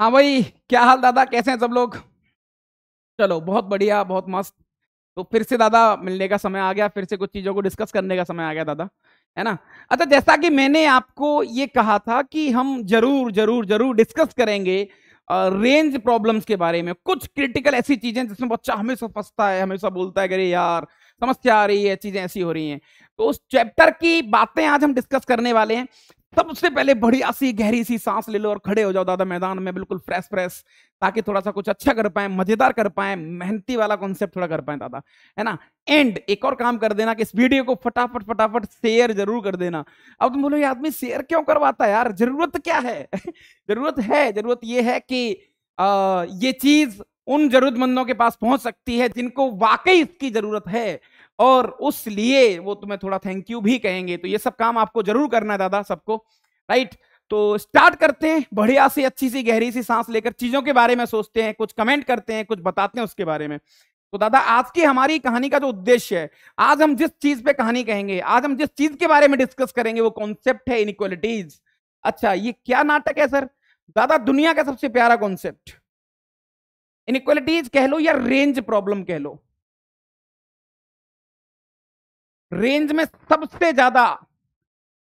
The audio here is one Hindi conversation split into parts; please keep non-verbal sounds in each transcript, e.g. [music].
हाँ भाई क्या हाल दादा कैसे हैं सब लोग चलो बहुत बढ़िया बहुत मस्त तो फिर से दादा मिलने का समय आ गया फिर से कुछ चीज़ों को डिस्कस करने का समय आ गया दादा है ना अच्छा जैसा कि मैंने आपको ये कहा था कि हम जरूर जरूर जरूर डिस्कस करेंगे रेंज प्रॉब्लम्स के बारे में कुछ क्रिटिकल ऐसी चीज़ें जिसमें बच्चा हमेशा फंसता है हमेशा बोलता है अरे यार समस्या आ रही है चीज़ें ऐसी हो रही हैं तो उस चैप्टर की बातें आज हम डिस्कस करने वाले हैं तब उससे पहले बढ़िया सी गहरी सी सांस ले लो और खड़े हो जाओ दादा मैदान में बिल्कुल फ्रेश फ्रेश ताकि थोड़ा सा कुछ अच्छा कर पाए मजेदार कर पाए मेहनती वाला कॉन्सेप्ट थोड़ा कर पाए दादा है ना एंड एक और काम कर देना कि इस वीडियो को फटाफट फटाफट शेयर जरूर कर देना अब तुम बोलो ये आदमी शेयर क्यों करवाता है यार जरूरत क्या है [laughs] जरूरत है जरूरत ये है कि आ, ये चीज उन जरूरतमंदों के पास पहुंच सकती है जिनको वाकई इसकी जरूरत है और उस लिए वो तुम्हें थोड़ा थैंक यू भी कहेंगे तो ये सब काम आपको जरूर करना है दादा सबको राइट तो स्टार्ट करते हैं बढ़िया से अच्छी सी गहरी सी सांस लेकर चीजों के बारे में सोचते हैं कुछ कमेंट करते हैं कुछ बताते हैं उसके बारे में तो दादा आज की हमारी कहानी का जो उद्देश्य है आज हम जिस चीज पे कहानी कहेंगे आज हम जिस चीज के बारे में डिस्कस करेंगे वो कॉन्सेप्ट है इनक्वालिटीज अच्छा ये क्या नाटक है सर दादा दुनिया का सबसे प्यारा कॉन्सेप्ट इनक्वालिटीज कह लो या रेंज प्रॉब्लम कह लो रेंज में सबसे ज्यादा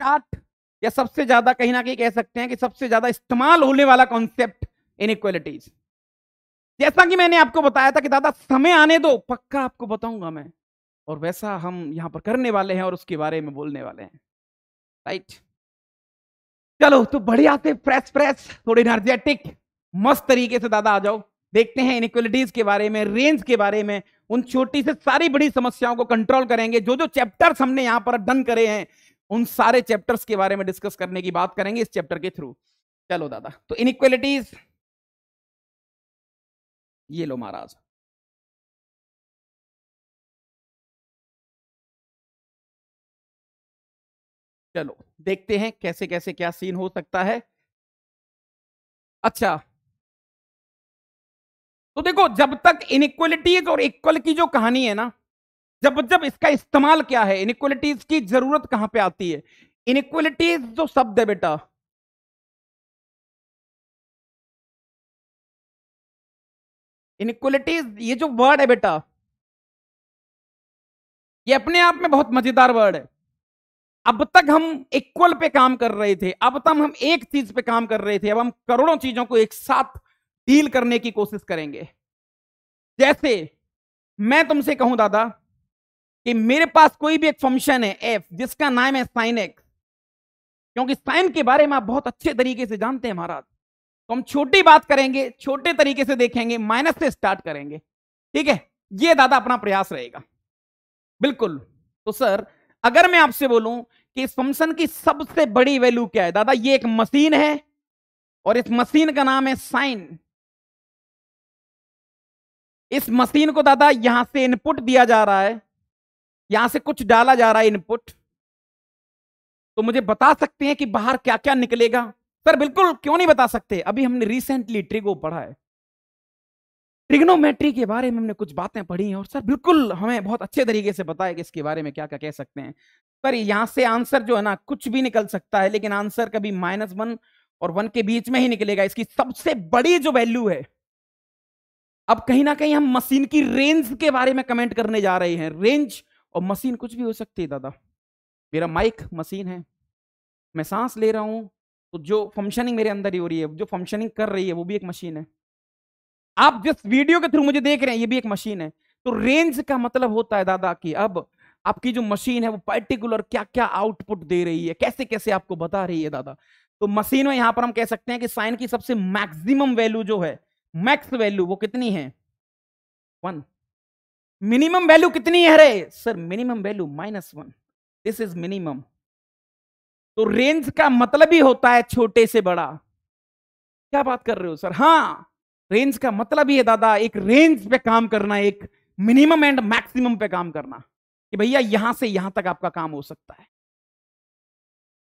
चार्ट या सबसे ज्यादा कहीं ना कहीं कह सकते हैं कि सबसे ज्यादा इस्तेमाल होने वाला कॉन्सेप्ट इन जैसा कि मैंने आपको बताया था कि दादा समय आने दो पक्का आपको बताऊंगा मैं और वैसा हम यहां पर करने वाले हैं और उसके बारे में बोलने वाले हैं राइट चलो तो बढ़िया से फ्रेश फ्रेश थोड़े एनर्जेटिक मस्त तरीके से दादा आ जाओ देखते हैं इनक्वलिटीज के बारे में रेंज के बारे में उन छोटी से सारी बड़ी समस्याओं को कंट्रोल करेंगे जो जो चैप्टर्स हमने यहां पर डन करे हैं उन सारे चैप्टर्स के बारे में डिस्कस करने की बात करेंगे इस चैप्टर के थ्रू चलो दादा तो इनक्वलिटीज ये लो महाराज चलो देखते हैं कैसे कैसे क्या सीन हो सकता है अच्छा तो देखो जब तक इनक्वलिटीज और इक्वल की जो कहानी है ना जब जब इसका इस्तेमाल क्या है इनक्वलिटीज की जरूरत कहां पे आती है इनक्वलिटीज जो शब्द है बेटा इनक्वलिटीज ये जो वर्ड है बेटा ये अपने आप में बहुत मजेदार वर्ड है अब तक हम इक्वल पे काम कर रहे थे अब तक हम एक चीज पे काम कर रहे थे अब हम करोड़ों चीजों को एक साथ डील करने की कोशिश करेंगे जैसे मैं तुमसे कहूं दादा कि मेरे पास कोई भी एक फंक्शन है एफ जिसका नाम है साइन एक्स क्योंकि साइन के बारे में आप बहुत अच्छे तरीके से जानते हैं महाराज तो हम छोटी बात करेंगे छोटे तरीके से देखेंगे माइनस से स्टार्ट करेंगे ठीक है ये दादा अपना प्रयास रहेगा बिल्कुल तो सर अगर मैं आपसे बोलूं कि इस फंक्शन की सबसे बड़ी वैल्यू क्या है दादा ये एक मशीन है और इस मशीन का नाम है साइन इस मशीन को दादा यहां से इनपुट दिया जा रहा है यहां से कुछ डाला जा रहा है इनपुट तो मुझे बता सकते हैं कि बाहर क्या क्या निकलेगा सर बिल्कुल क्यों नहीं बता सकते अभी हमने रिसेंटली ट्रिगो पढ़ा है ट्रिग्नोमेट्री के बारे में हमने कुछ बातें पढ़ी हैं और सर बिल्कुल हमें बहुत अच्छे तरीके से बताया कि इसके बारे में क्या क्या कह सकते हैं सर यहाँ से आंसर जो है ना कुछ भी निकल सकता है लेकिन आंसर कभी माइनस वन और वन के बीच में ही निकलेगा इसकी सबसे बड़ी जो वैल्यू है अब कहीं ना कहीं हम मशीन की रेंज के बारे में कमेंट करने जा रहे हैं रेंज और मशीन कुछ भी हो सकती है दादा मेरा माइक मशीन है मैं सांस ले रहा हूं तो जो फंक्शनिंग मेरे अंदर ही हो रही है जो फंक्शनिंग कर रही है वो भी एक मशीन है आप जिस वीडियो के थ्रू मुझे देख रहे हैं ये भी एक मशीन है तो रेंज का मतलब होता है दादा कि अब आपकी जो मशीन है वो पर्टिकुलर क्या क्या आउटपुट दे रही है कैसे कैसे आपको बता रही है दादा तो मशीन में यहां पर हम कह सकते हैं कि साइन की सबसे मैक्सिमम वैल्यू जो है मैक्स वैल्यू वो कितनी है वन मिनिमम वैल्यू कितनी है अरे sir minimum value minus one this is minimum तो रेंज का मतलब ही होता है छोटे से बड़ा क्या बात कर रहे हो सर हाँ रेंज का मतलब ही है दादा एक रेंज पे काम करना एक मिनिमम एंड मैक्सिमम पे काम करना कि भैया यहां से यहां तक आपका काम हो सकता है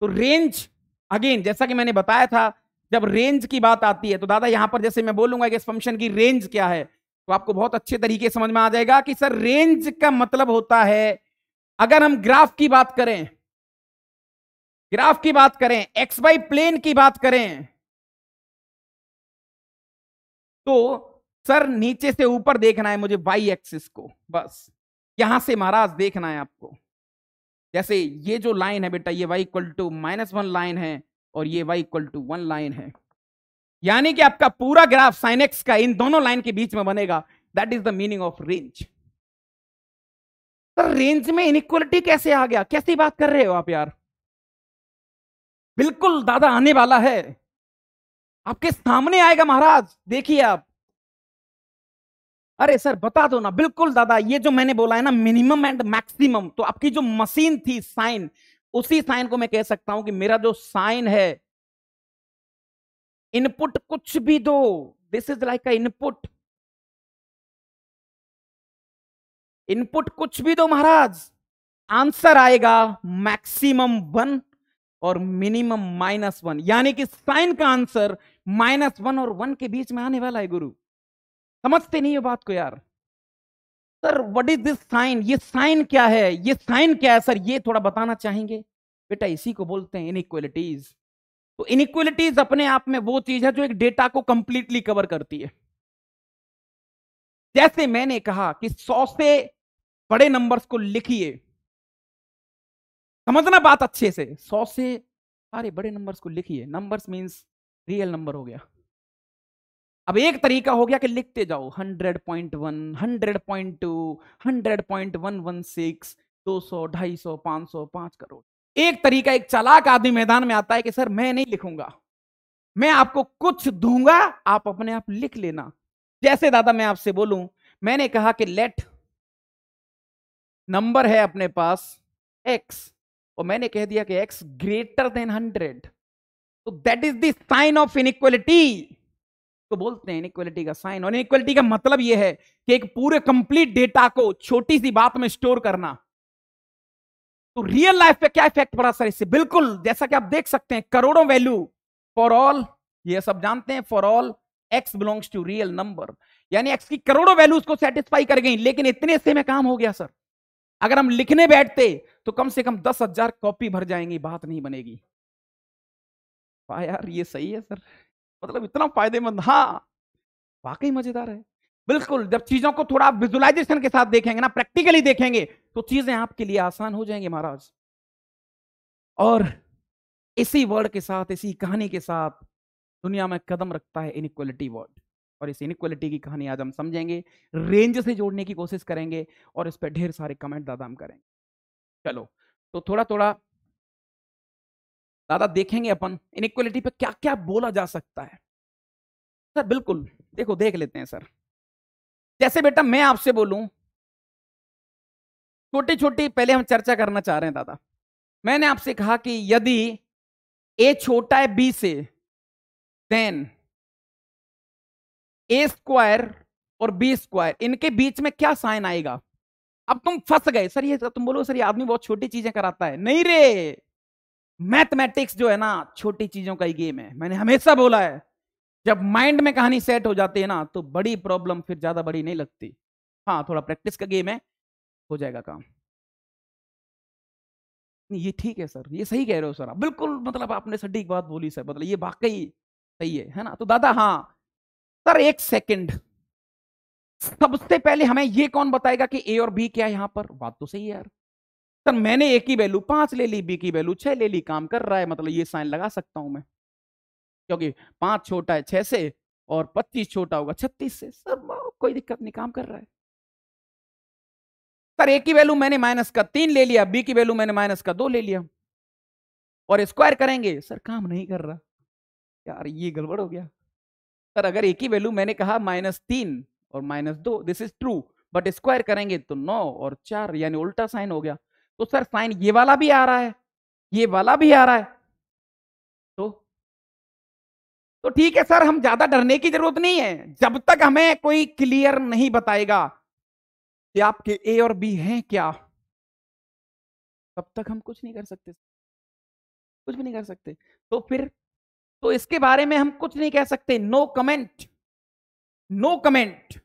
तो रेंज अगेन जैसा कि मैंने बताया था जब रेंज की बात आती है तो दादा यहां पर जैसे मैं बोलूंगा कि इस फंक्शन की रेंज क्या है तो आपको बहुत अच्छे तरीके समझ में आ जाएगा कि सर रेंज का मतलब होता है अगर हम ग्राफ की बात करें ग्राफ की बात करें एक्स वाई प्लेन की बात करें तो सर नीचे से ऊपर देखना है मुझे वाई एक्सिस को बस यहां से महाराज देखना है आपको जैसे ये जो लाइन है बेटा ये y equal to minus one line है और ये y equal to one line है यानी कि आपका पूरा ग्राफ साइन एक्स का इन दोनों लाइन के बीच में बनेगा that is the meaning of range sir range में इनक्वलिटी कैसे आ गया कैसी बात कर रहे हो आप यार बिल्कुल दादा आने वाला है आपके सामने आएगा महाराज देखिए आप अरे सर बता दो ना बिल्कुल दादा ये जो मैंने बोला है ना मिनिमम एंड मैक्सिमम तो आपकी जो मशीन थी साइन उसी साइन को मैं कह सकता हूं कि मेरा जो साइन है इनपुट कुछ भी दो this is like a input input कुछ भी दो महाराज आंसर आएगा मैक्सिमम वन और मिनिमम माइनस वन यानी कि साइन का आंसर माइनस वन और वन के बीच में आने वाला है गुरु समझते नहीं हो बात को यार sir what is this sign ये साइन क्या है ये साइन क्या है सर ये थोड़ा बताना चाहेंगे बेटा इसी को बोलते हैं इनइक्वलिटीज तो इनइक्वलिटीज अपने आप में वो चीज है जो एक डेटा को कंप्लीटली कवर करती है जैसे मैंने कहा कि सौ से बड़े नंबर्स को लिखिए समझना बात अच्छे से सौ से सारे बड़े नंबर्स को लिखिए नंबर्स मींस रियल नंबर हो गया अब एक तरीका हो गया कि लिखते जाओ 100.1 100.2 100.116 200 250 सौ 5 करोड़ एक तरीका एक चालाक आदमी मैदान में आता है कि सर मैं नहीं लिखूंगा मैं आपको कुछ दूंगा आप अपने आप लिख लेना जैसे दादा मैं आपसे बोलूं मैंने कहा कि लेट नंबर है अपने पास एक्स और मैंने कह दिया कि एक्स ग्रेटर देन हंड्रेड तो that is the sign of inequality को बोलते हैं इनक्वलिटी का साइन और इनक्वलिटी का मतलब यह है कि एक पूरे कंप्लीट डेटा को छोटी सी बात में स्टोर करना तो रियल लाइफ पे क्या इफेक्ट पड़ा सर इससे बिल्कुल जैसा कि आप देख सकते हैं करोड़ों वैल्यू फॉर ऑल ये सब जानते हैं for all x belongs to real number यानी एक्स की करोड़ों वैल्यूज को सेटिस्फाई कर गई लेकिन इतने से में काम हो गया सर अगर हम लिखने बैठते तो कम से कम दस हजार कॉपी भर जाएंगी बात नहीं बनेगी यार ये सही है सर मतलब इतना फायदेमंद हाँ वाकई मजेदार है बिल्कुल जब चीजों को थोड़ा आप विजुलाइजेशन के साथ देखेंगे ना प्रैक्टिकली देखेंगे तो चीजें आपके लिए आसान हो जाएंगी महाराज और इसी वर्ड के साथ इसी कहानी के साथ दुनिया में कदम रखता है इनक्वलिटी वर्ड और इस इनक्वलिटी की कहानी आज हम समझेंगे रेंज से जोड़ने की कोशिश करेंगे और इस पर ढेर सारे कमेंट दादा हम करेंगे चलो तो थोड़ा थोड़ा दादा देखेंगे अपन इनक्वलिटी पे क्या क्या बोला जा सकता है सर बिल्कुल देखो देख लेते हैं सर जैसे बेटा मैं आपसे बोलूं छोटी छोटी पहले हम चर्चा करना चाह रहे हैं दादा मैंने आपसे कहा कि यदि ए छोटा है बी से देन ए स्क्वायर और बी स्क्वायर इनके बीच में क्या साइन आएगा अब तुम फंस गए सर ये तो तुम बोलो सर ये आदमी बहुत छोटी चीजें कराता है नहीं रे मैथमेटिक्स जो है ना छोटी चीजों का ही गेम है मैंने हमेशा बोला है जब माइंड में कहानी सेट हो जाती है ना तो बड़ी प्रॉब्लम फिर ज्यादा बड़ी नहीं लगती हाँ थोड़ा प्रैक्टिस का गेम है हो जाएगा काम ये ठीक है सर ये सही कह रहे हो सर आप बिल्कुल मतलब आपने सटीक बात बोली सर मतलब ये वाकई सही है है ना तो दादा हाँ सर एक सेकंड सबसे पहले हमें ये कौन बताएगा कि ए और बी क्या है यहां पर बात तो सही है यार सर मैंने ए की वैल्यू पांच ले ली बी की वैल्यू छह ले ली काम कर रहा है मतलब ये साइन लगा सकता हूं मैं क्योंकि पांच छोटा है छह से और पच्चीस छोटा होगा छत्तीस से सर कोई दिक्कत नहीं काम कर रहा है सर ए की वैल्यू मैंने माइनस का तीन ले लिया बी की वैल्यू मैंने माइनस का दो ले लिया और स्क्वायर करेंगे सर काम नहीं कर रहा यार ये गड़बड़ हो गया सर अगर एक ही वैल्यू मैंने कहा माइनस तीन और माइनस दो this is true but square करेंगे तो नौ और चार यानी उल्टा साइन हो गया तो सर साइन ये वाला भी आ रहा है ये वाला भी आ रहा है तो तो ठीक है सर हम ज्यादा डरने की जरूरत नहीं है जब तक हमें कोई क्लियर नहीं बताएगा कि आपके ए और बी हैं क्या तब तक हम कुछ नहीं कर सकते कुछ भी नहीं कर सकते तो फिर तो इसके बारे में हम कुछ नहीं कह सकते नो कमेंट नो कमेंट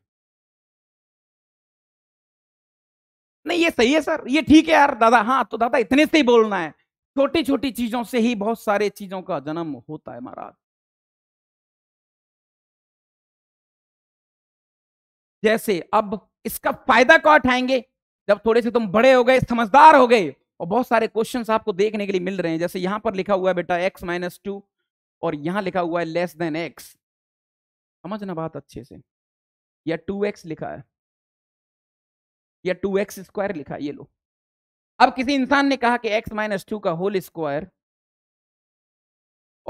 नहीं ये सही है सर ये ठीक है यार दादा हाँ तो दादा इतने से ही बोलना है छोटी छोटी चीजों से ही बहुत सारे चीजों का जन्म होता है महाराज जैसे अब इसका फायदा क्या उठाएंगे जब थोड़े से तुम बड़े हो गए समझदार हो गए और बहुत सारे क्वेश्चंस आपको देखने के लिए मिल रहे हैं जैसे यहां पर लिखा हुआ है बेटा एक्स माइनस टू और यहां लिखा हुआ है लेस देन एक्स समझना बात अच्छे से या टू एक्स लिखा है या टू एक्स स्क्वायर लिखा ये लो अब किसी इंसान ने कहा कि एक्स माइनस टू का होल स्क्वायर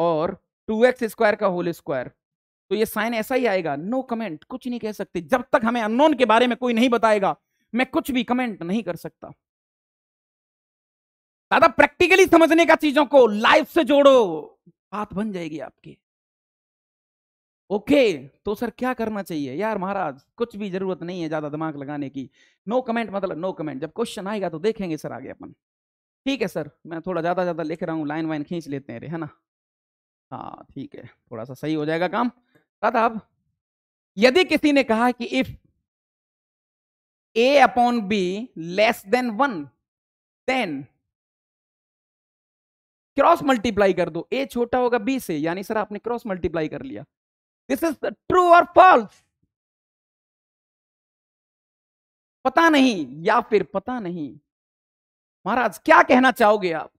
और टू एक्स स्क्वायर का होल स्क्वायर तो ये साइन ऐसा ही आएगा नो no कमेंट कुछ नहीं कह सकते जब तक हमें अननोन के बारे में कोई नहीं बताएगा मैं कुछ भी कमेंट नहीं कर सकता दादा प्रैक्टिकली समझने का चीजों को लाइफ से जोड़ो बात बन जाएगी आपकी ओके तो सर क्या करना चाहिए यार महाराज कुछ भी जरूरत नहीं है ज्यादा दिमाग लगाने की नो कमेंट मतलब नो कमेंट जब क्वेश्चन आएगा तो देखेंगे सर आगे अपन ठीक है सर मैं थोड़ा ज़्यादा ज़्यादा लिख रहा हूँ लाइन वाइन खींच लेते हैं रे है ना हाँ ठीक है थोड़ा सा सही हो जाएगा काम अब यदि किसी ने कहा कि if a upon b less than one then cross multiply कर दो ए छोटा होगा बी से यानी सर आपने क्रॉस मल्टीप्लाई कर लिया दिस इज ट्रू और फॉल्स पता नहीं या फिर पता नहीं महाराज क्या कहना चाहोगे आप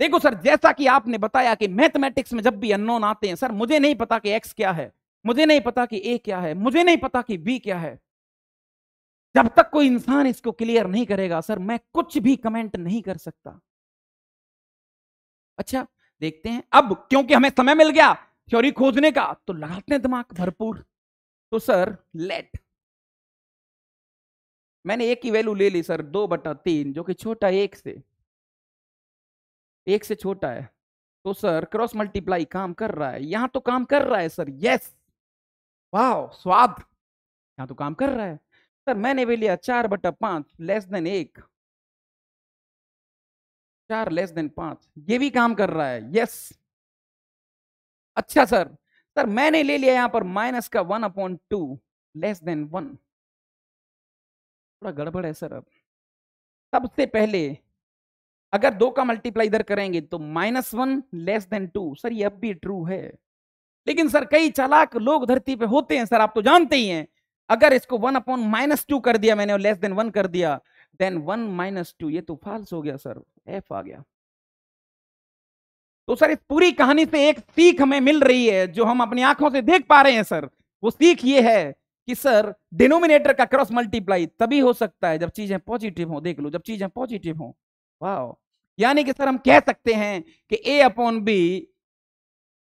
देखो सर जैसा कि आपने बताया कि मैथमेटिक्स में जब भी अननोन आते हैं सर मुझे नहीं पता कि एक्स क्या है मुझे नहीं पता कि ए क्या है मुझे नहीं पता कि बी क्या है जब तक कोई इंसान इसको क्लियर नहीं करेगा सर मैं कुछ भी कमेंट नहीं कर सकता अच्छा देखते हैं अब क्योंकि हमें समय मिल गया थ्योरी खोजने का तो लगाते हैं दिमाग भरपूर तो सर लेट मैंने एक की वैल्यू ले ली सर दो बटा तीन जो कि छोटा है एक से एक से छोटा है तो सर क्रॉस मल्टीप्लाई काम कर रहा है यहां तो काम कर रहा है सर यस वाह स्वाद यहां तो काम कर रहा है सर मैंने भी लिया चार बटा पांच लेस देन एक चार लेस देन पांच ये भी काम कर रहा है यस अच्छा सर सर मैंने ले लिया यहां पर माइनस का one upon two less than one थोड़ा गड़बड़ है सर अब सबसे पहले अगर दो का मल्टीप्लाई इधर करेंगे तो minus one less than two sir ये अब भी ट्रू है लेकिन सर कई चालाक लोग धरती पे होते हैं सर आप तो जानते ही हैं अगर इसको वन अपॉन माइनस टू कर दिया मैंने और लेस देन वन कर दिया देन वन माइनस टू ये तो फाल्स हो गया सर एफ आ गया तो सर इस पूरी कहानी से एक सीख हमें मिल रही है जो हम अपनी आंखों से देख पा रहे हैं सर वो सीख ये है कि सर डिनोमिनेटर का क्रॉस मल्टीप्लाई तभी हो सकता है जब चीजें पॉजिटिव हो देख लो जब चीजें पॉजिटिव हो वाह यानी कि सर हम कह सकते हैं कि ए अपॉन बी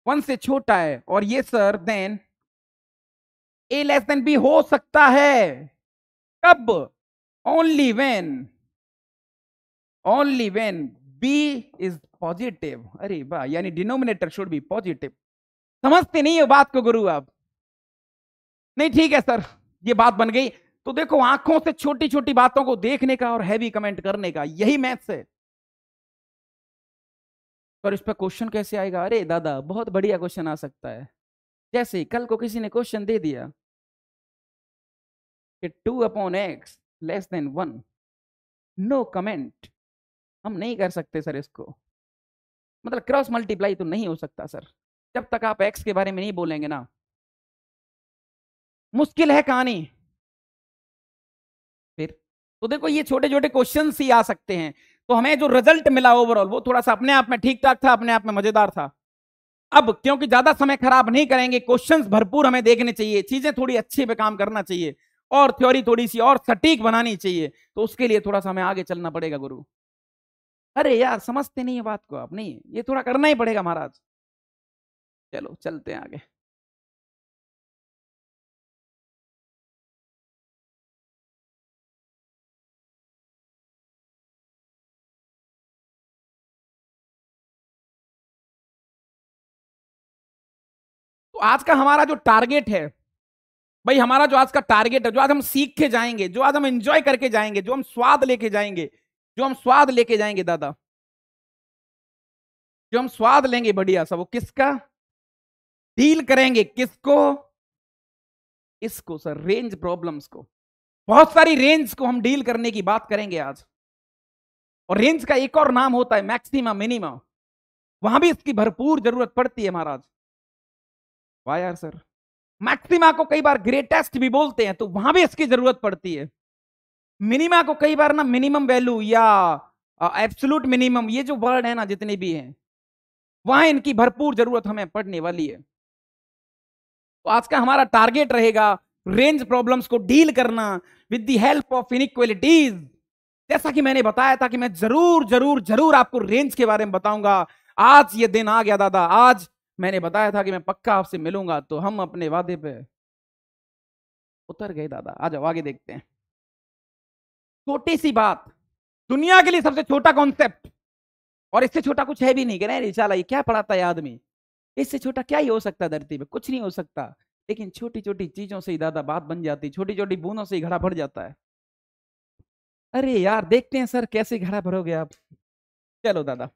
वन से छोटा है और ये sir then a less than b हो सकता है कब only when only when b is positive अरे वाह यानी डिनोमिनेटर शुड बी पॉजिटिव समझते नहीं हो बात को गुरु आप नहीं ठीक है सर ये बात बन गई तो देखो आंखों से छोटी छोटी बातों को देखने का और हैवी कमेंट करने का यही मैथ्स है और इस पर क्वेश्चन कैसे आएगा अरे दादा बहुत बढ़िया क्वेश्चन आ सकता है जैसे कल को किसी ने क्वेश्चन दे दिया कि two upon x less than one no comment हम नहीं कर सकते सर इसको मतलब क्रॉस मल्टीप्लाई तो नहीं हो सकता सर जब तक आप एक्स के बारे में नहीं बोलेंगे ना मुश्किल है कहानी फिर तो देखो ये छोटे छोटे क्वेश्चन ही आ सकते हैं तो हमें जो रिजल्ट मिला ओवरऑल वो थोड़ा सा अपने आप में ठीक ठाक था अपने आप में मजेदार था अब क्योंकि ज्यादा समय खराब नहीं करेंगे क्वेश्चंस भरपूर हमें देखने चाहिए चीजें थोड़ी अच्छी पे काम करना चाहिए और थ्योरी थोड़ी सी और सटीक बनानी चाहिए तो उसके लिए थोड़ा सा हमें आगे चलना पड़ेगा गुरु अरे यार समझते नहीं ये बात को आप नहीं ये थोड़ा करना ही पड़ेगा महाराज चलो चलते हैं आगे तो आज का हमारा जो टारगेट है भाई हमारा जो आज का टारगेट है जो आज हम सीख के जाएंगे जो आज हम एंजॉय करके जाएंगे जो हम स्वाद लेके जाएंगे जो हम स्वाद लेके जाएंगे दादा जो हम स्वाद लेंगे बढ़िया सा वो किसका डील करेंगे किसको इसको सर रेंज प्रॉब्लम्स को बहुत सारी रेंज को हम डील करने की बात करेंगे आज और रेंज का एक और नाम होता है मैक्सिमा मिनिमा वहां भी इसकी भरपूर जरूरत पड़ती है महाराज वाह यार सर मैक्सिमा को कई बार ग्रेटेस्ट भी बोलते हैं तो वहां भी इसकी जरूरत पड़ती है मिनिमा को कई बार ना मिनिमम वैल्यू या एब्सोलूट मिनिमम ये जो वर्ड है ना जितने भी हैं वहां इनकी भरपूर जरूरत हमें पड़ने वाली है तो आज का हमारा टारगेट रहेगा रेंज प्रॉब्लम्स को डील करना with the help of inequalities जैसा कि मैंने बताया था कि मैं जरूर जरूर जरूर आपको रेंज के बारे में बताऊंगा आज ये दिन आ गया दादा आज मैंने बताया था कि मैं पक्का आपसे मिलूंगा तो हम अपने वादे पे उतर गए दादा आ जाओ आगे देखते हैं छोटी सी बात दुनिया के लिए सबसे छोटा कॉन्सेप्ट और इससे छोटा कुछ है भी नहीं कह रहे ये क्या पढ़ाता है आदमी इससे छोटा क्या ही हो सकता धरती में कुछ नहीं हो सकता लेकिन छोटी छोटी चीजों से ही दादा बात बन जाती छोटी छोटी बूंदों से ही घड़ा भर जाता है अरे यार देखते हैं सर कैसे घड़ा भरोगे आप चलो दादा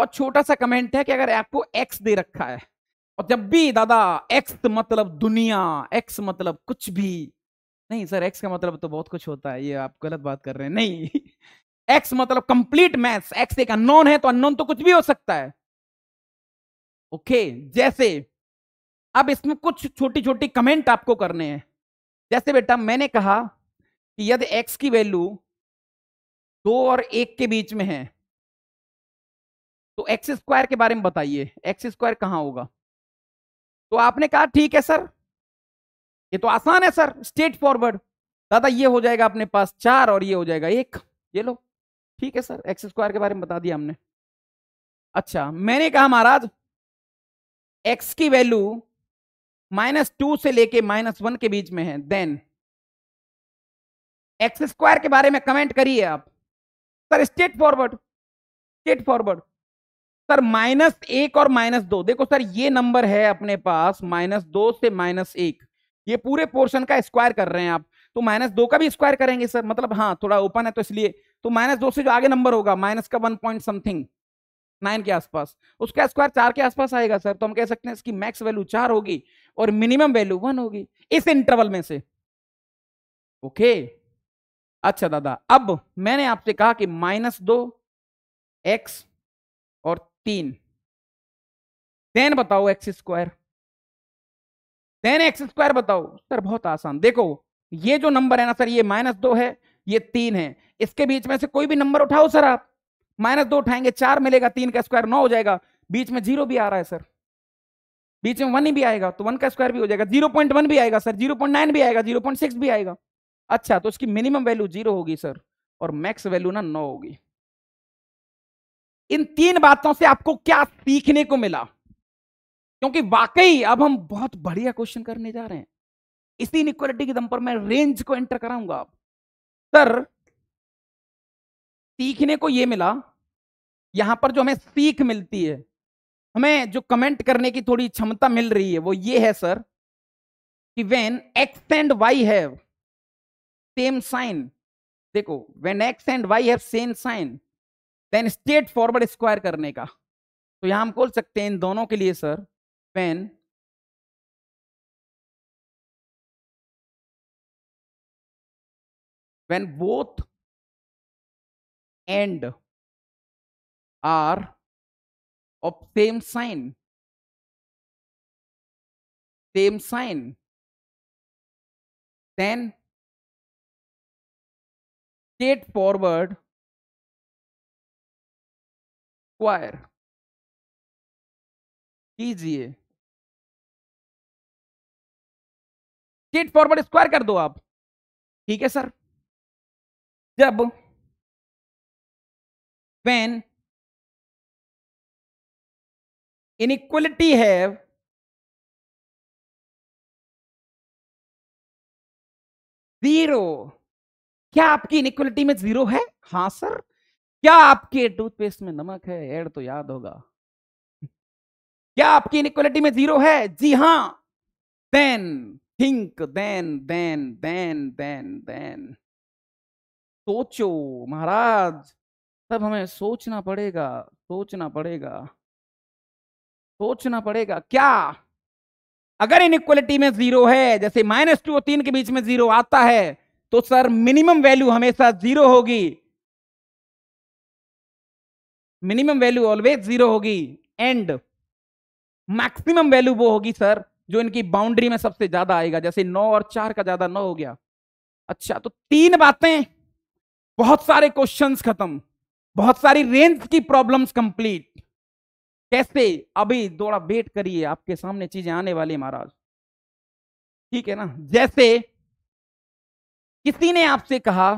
और छोटा सा कमेंट है कि अगर आपको एक्स दे रखा है और जब भी दादा एक्स मतलब दुनिया एक्स मतलब कुछ भी नहीं सर एक्स का मतलब तो बहुत कुछ होता है ये आप गलत बात कर रहे हैं नहीं एक्स [laughs] मतलब कंप्लीट मैथ्स एक्स एक अनोन है तो अनोन तो कुछ भी हो सकता है ओके okay, जैसे अब इसमें कुछ छोटी छोटी कमेंट आपको करने हैं जैसे बेटा मैंने कहा कि यदि एक्स की वैल्यू दो और एक के बीच में है तो एक्स स्क्वायर के बारे में बताइए एक्स स्क्वायर कहां होगा तो आपने कहा ठीक है सर ये तो आसान है सर स्ट्रेट फॉरवर्ड दादा ये हो जाएगा अपने पास चार और ये हो जाएगा एक ये लो ठीक है सर एक्स स्क्वायर के बारे में बता दिया हमने अच्छा मैंने कहा महाराज एक्स की वैल्यू माइनस टू से लेके माइनस वन के बीच में है देन एक्स स्क्वायर के बारे में कमेंट करिए आप sir straightforward straightforward sir minus एक और माइनस दो देखो सर ये नंबर है अपने पास माइनस दो से माइनस एक ये पूरे पोर्शन का स्क्वायर कर रहे हैं आप तो माइनस दो का भी स्क्वायर करेंगे सर मतलब हाँ थोड़ा ओपन है तो इसलिए तो माइनस दो से जो आगे नंबर होगा माइनस का वन पॉइंट समथिंग नाइन के आसपास उसका स्क्वायर चार के आसपास आएगा सर तो हम कह सकते हैं इसकी मैक्स वैल्यू चार होगी और मिनिमम वैल्यू वन होगी इस इंटरवल में से ओके अच्छा दादा अब मैंने आपसे कहा कि माइनस दो एक्स और तीन देन बताओ x square then x square बताओ सर बहुत आसान देखो ये जो नंबर है ना सर ये माइनस दो है ये तीन है इसके बीच में से कोई भी नंबर उठाओ सर आप माइनस दो उठाएंगे चार मिलेगा तीन का स्क्वायर नौ हो जाएगा बीच में जीरो भी आ रहा है सर बीच में वन ही भी आएगा तो वन का स्क्वायर भी हो जाएगा जीरो पॉइंट वन भी आएगा सर जीरो पॉइंट नाइन भी आएगा जीरो पॉइंट सिक्स भी आएगा अच्छा तो उसकी मिनिमम वैल्यू जीरो होगी सर और मैक्स वैल्यू ना नौ होगी इन तीन बातों से आपको क्या सीखने को मिला क्योंकि वाकई अब हम बहुत बढ़िया क्वेश्चन करने जा रहे हैं इसी इनक्वालिटी के दम पर मैं रेंज को एंटर कराऊंगा आप सर सीखने को ये मिला यहां पर जो हमें सीख मिलती है हमें जो कमेंट करने की थोड़ी क्षमता मिल रही है वो ये है सर कि when x and y have same sign देखो when x and y have same sign then straightforward square करने का तो यहां हम बोल सकते हैं इन दोनों के लिए sir when when both end are of same sign same sign then straightforward square कीजिए किट फॉरवर्ड स्क्वायर कर दो आप ठीक है सर जब इन इक्वलिटी है जीरो क्या आपकी इनिक्वलिटी में जीरो है हां सर क्या आपके टूथपेस्ट में नमक है एड तो याद होगा क्या आपकी इनिक्वलिटी में जीरो है जी हां then think then then then then then सोचो महाराज तब हमें सोचना पड़ेगा सोचना पड़ेगा सोचना पड़ेगा क्या अगर इन इक्वलिटी में जीरो है जैसे माइनस टू और तीन के बीच में जीरो आता है तो सर मिनिमम वैल्यू हमेशा जीरो होगी मिनिमम वैल्यू ऑलवेज जीरो होगी एंड मैक्सिमम वैल्यू वो होगी सर जो इनकी बाउंड्री में सबसे ज्यादा आएगा जैसे नौ और चार का ज्यादा नौ हो गया अच्छा तो तीन बातें बहुत सारे क्वेश्चंस खत्म बहुत सारी रेंज की प्रॉब्लम्स कंप्लीट कैसे अभी थोड़ा वेट करिए आपके सामने चीजें आने वाली महाराज ठीक है ना जैसे किसी ने आपसे कहा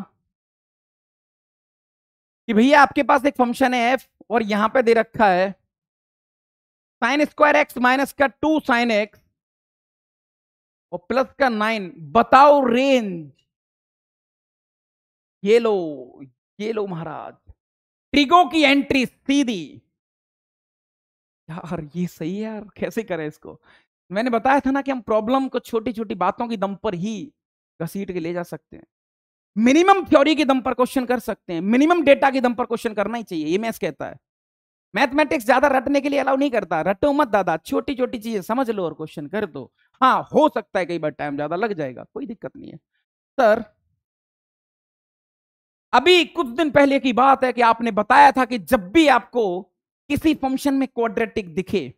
कि भैया आपके पास एक फंक्शन है एफ और यहां पे दे रखा है साइन स्क्वायर एक्स माइनस का टू साइन एक्स और प्लस का नाइन बताओ रेंज ये लो ये लो महाराज ट्रिगो की एंट्री सीधी यार ये सही है यार कैसे करें इसको मैंने बताया था ना कि हम प्रॉब्लम को छोटी छोटी बातों की दम पर ही घसीट के ले जा सकते हैं मिनिमम थ्योरी के दम पर क्वेश्चन कर सकते हैं मिनिमम डेटा के दम पर क्वेश्चन करना ही चाहिए ये मैथ्स कहता है मैथमेटिक्स ज्यादा रटने के लिए अलाउ नहीं करता रटो मत दादा छोटी छोटी चीजें समझ लो और क्वेश्चन कर दो हाँ हो सकता है कई बार टाइम ज्यादा लग जाएगा कोई दिक्कत नहीं है सर अभी कुछ दिन पहले की बात है कि आपने बताया था कि जब भी आपको किसी फंक्शन में क्वाड्रेटिक दिखे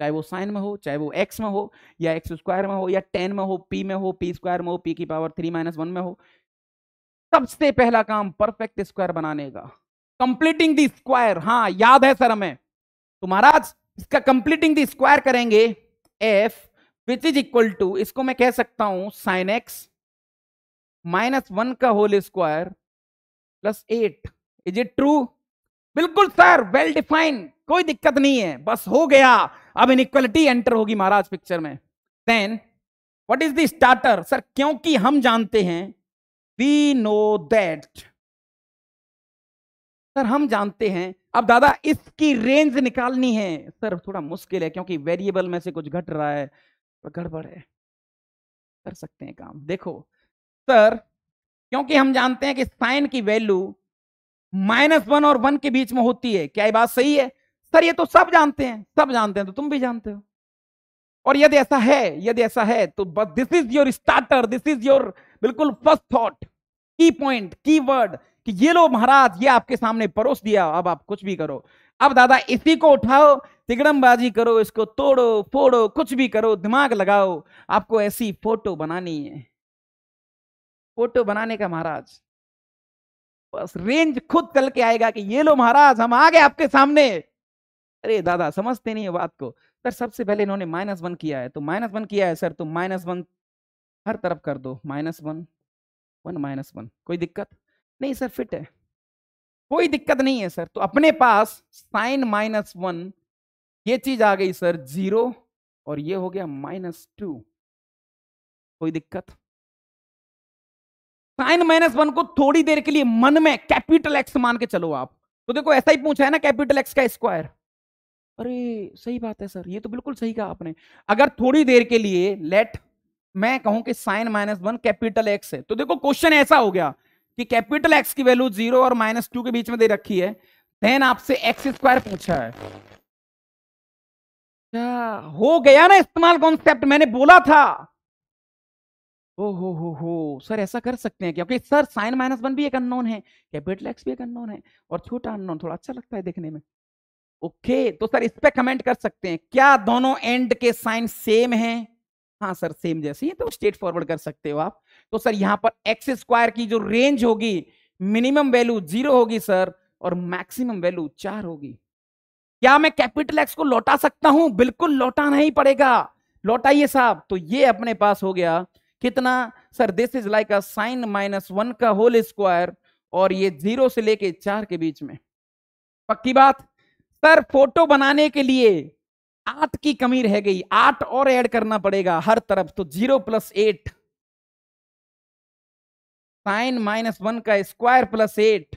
चाहे वो साइन में हो चाहे वो एक्स में हो या एक्स स्क्वायर में हो या टेन में हो पी में हो पी स्क्वायर में हो पी की पावर थ्री माइनस वन में हो सबसे पहला काम परफेक्ट स्क्वायर बनाने का कंप्लीटिंग दी स्क्वायर हाँ याद है सर हमें तो महाराज इसका कंप्लीटिंग दी स्क्वायर करेंगे f which is equal to इसको मैं कह सकता हूं साइन एक्स माइनस वन का whole square plus eight is it true बिल्कुल सर वेल डिफाइन कोई दिक्कत नहीं है बस हो गया अब इक्वलिटी एंटर होगी महाराज पिक्चर में then what is the starter sir क्योंकि हम जानते हैं वी नो दैट सर हम जानते हैं अब दादा इसकी रेंज निकालनी है सर थोड़ा मुश्किल है क्योंकि वेरिएबल में से कुछ घट रहा है गड़बड़ है कर सकते हैं काम देखो सर क्योंकि हम जानते हैं कि साइन की वैल्यू माइनस वन और वन के बीच में होती है क्या ये बात सही है सर ये तो सब जानते हैं सब जानते हैं तो तुम भी जानते हो और यदि ऐसा है यदि ऐसा है तो बस this is your starter this is your बिल्कुल first thought key point key word कि ये लो महाराज ये आपके सामने परोस दिया अब आप कुछ भी करो अब दादा इसी को उठाओ तिगड़मबाजी करो इसको तोड़ो फोड़ो कुछ भी करो दिमाग लगाओ आपको ऐसी फोटो बनानी है फोटो बनाने का महाराज बस रेंज खुद चल के आएगा कि ये लो महाराज हम आ गए आपके सामने अरे दादा समझते नहीं है बात को सर सबसे पहले इन्होंने माइनस वन किया है तो माइनस वन किया है सर तो माइनस वन हर तरफ कर दो minus one one minus one कोई दिक्कत नहीं सर फिट है कोई दिक्कत नहीं है सर तो अपने पास साइन माइनस वन ये चीज आ गई सर जीरो और ये हो गया माइनस टू कोई दिक्कत साइन माइनस वन को थोड़ी देर के लिए मन में कैपिटल एक्स मान के चलो आप तो देखो ऐसा ही पूछा है ना कैपिटल एक्स का स्क्वायर अरे सही बात है सर ये तो बिल्कुल सही कहा आपने अगर थोड़ी देर के लिए लेट मैं कहूं कि sine minus one capital X है तो देखो क्वेश्चन ऐसा हो गया कि कैपिटल एक्स की वैल्यू जीरो और माइनस टू के बीच में दे रखी है देन आपसे एक्स स्क्वायर पूछा है अच्छा। हो गया ना इस्तेमाल कॉन्सेप्ट मैंने बोला था ओ हो हो हो सर ऐसा कर सकते हैं क्योंकि सर साइन माइनस वन भी एक अननोन है कैपिटल एक्स भी एक अननोन है और छोटा अननोन थोड़ा अच्छा लगता है देखने में ओके okay, तो सर इस पे कमेंट कर सकते हैं क्या दोनों एंड के साइन सेम हैं हाँ सर सेम जैसे ही तो स्ट्रेट फॉरवर्ड कर सकते हो आप तो सर यहां पर एक्स स्क्वायर की जो रेंज होगी मिनिमम वैल्यू जीरो होगी सर और मैक्सिमम वैल्यू चार होगी क्या मैं कैपिटल एक्स को लौटा सकता हूं बिल्कुल लौटाना ही पड़ेगा लौटाइए साहब तो ये अपने पास हो गया कितना sir this is like a sine minus one का होल स्क्वायर और ये जीरो से लेके चार के बीच में पक्की बात सर फोटो बनाने के लिए आठ की कमी रह गई आठ और ऐड करना पड़ेगा हर तरफ तो zero plus eight sine minus one का स्क्वायर प्लस एट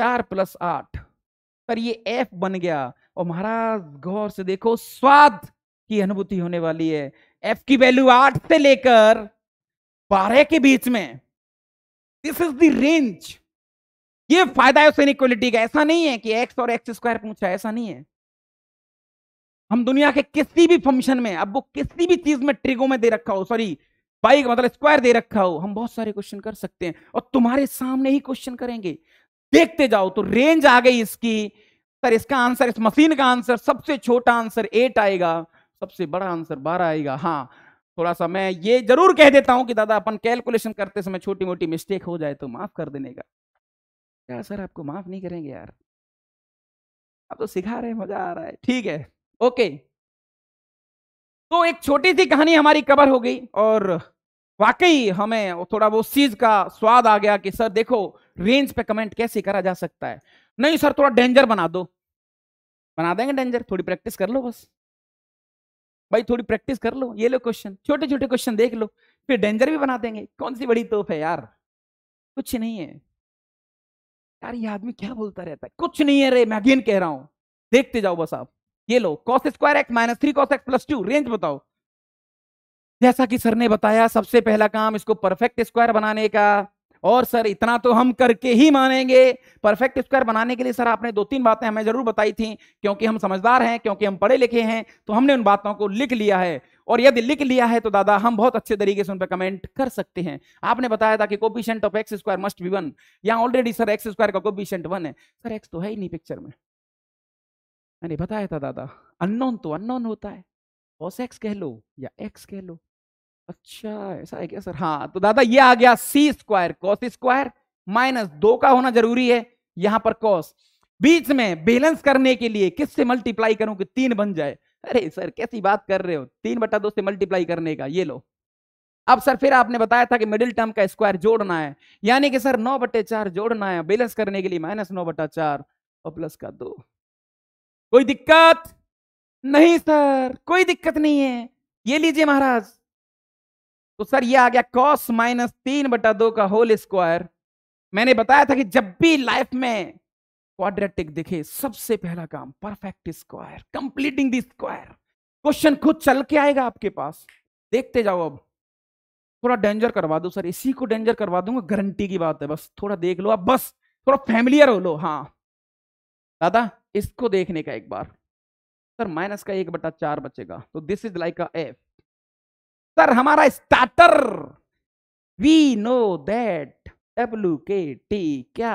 चार प्लस आठ पर ये एफ बन गया और महाराज गौर से देखो स्वाद की अनुभूति होने वाली है एफ की वैल्यू आठ से लेकर बारह के बीच में दिस इज द रेंज ये फायदा है उस इक्वलिटी का ऐसा नहीं है कि एक्स और एक्स स्क्वायर पूछा ऐसा नहीं है हम दुनिया के किसी भी फंक्शन में अब वो किसी भी चीज में ट्रिगो में दे रखा हो सॉरी पाई का मतलब स्क्वायर दे रखा हो हम बहुत सारे क्वेश्चन कर सकते हैं और तुम्हारे सामने ही क्वेश्चन करेंगे देखते जाओ तो रेंज आ गई इसकी सर इसका आंसर इस मशीन का आंसर सबसे छोटा आंसर एट आएगा सबसे बड़ा आंसर बारह आएगा हाँ थोड़ा सा मैं ये जरूर कह देता हूं कि दादा अपन कैलकुलेशन करते समय छोटी मोटी मिस्टेक हो जाए तो माफ कर देने का क्या सर आपको माफ नहीं करेंगे यार आप तो सिखा रहे मजा आ रहा है ठीक है ओके तो एक छोटी सी कहानी हमारी कवर हो गई और वाकई हमें थोड़ा वो चीज का स्वाद आ गया कि सर देखो रेंज पे कमेंट कैसे करा जा सकता है नहीं सर थोड़ा डेंजर बना दो बना देंगे डेंजर थोड़ी प्रैक्टिस कर लो बस भाई थोड़ी प्रैक्टिस कर लो ये लो क्वेश्चन छोटे छोटे क्वेश्चन देख लो फिर डेंजर भी बना देंगे कौन सी बड़ी तोफ है यार कुछ नहीं है यार ये आदमी क्या बोलता रहता है कुछ नहीं है रे मैं अगेन कह रहा हूं देखते जाओ बस आप ये लो cos square x minus three cos x plus two range बताओ जैसा कि सर ने बताया सबसे पहला काम इसको परफेक्ट स्क्वायर बनाने का और सर इतना तो हम करके ही मानेंगे परफेक्ट स्क्वायर बनाने के लिए सर आपने दो तीन बातें हमें जरूर बताई थी क्योंकि हम समझदार हैं क्योंकि हम पढ़े लिखे हैं तो हमने उन बातों को लिख लिया है और यदि लिख लिया है तो दादा हम बहुत अच्छे तरीके से उन पर कमेंट कर सकते हैं आपने बताया था कि coefficient of x square must be one या ऑलरेडी सर एक्स स्क्वायर का कोपिशेंट वन है सर एक्स तो है ही नहीं पिक्चर में मैंने बताया था दादा अननोन तो अननोन होता है कॉस एक्स कह लो या एक्स कह लो अच्छा ऐसा है क्या सर हाँ तो दादा ये आ गया c square cos square minus दो का होना जरूरी है यहां पर कॉस बीच में बैलेंस करने के लिए किससे मल्टीप्लाई करूं कि तीन बन जाए अरे सर कैसी बात कर रहे हो तीन बटा दो से मल्टीप्लाई करने का ये लो अब सर फिर आपने बताया था कि मिडिल टर्म का स्क्वायर जोड़ना है यानी कि सर नौ बटे चार जोड़ना है बैलेंस करने के लिए माइनस नौ बटा चार और प्लस का दो कोई दिक्कत नहीं सर कोई दिक्कत नहीं है ये लीजिए महाराज तो सर ये आ गया कॉस माइनस तीन बटा दो का होल स्क्वायर मैंने बताया था कि जब भी लाइफ में क्वाड्रेटिक दिखे सबसे पहला काम perfect square completing the square question खुद चल के आएगा आपके पास देखते जाओ अब थोड़ा डेंजर करवा दो सर इसी को डेंजर करवा दूंगा गारंटी की बात है बस थोड़ा देख लो आप बस थोड़ा फैमिलियर हो लो हाँ दादा इसको देखने का एक बार सर माइनस का एक बटा चार बचेगा तो this is like a f sir हमारा starter we know that W K T क्या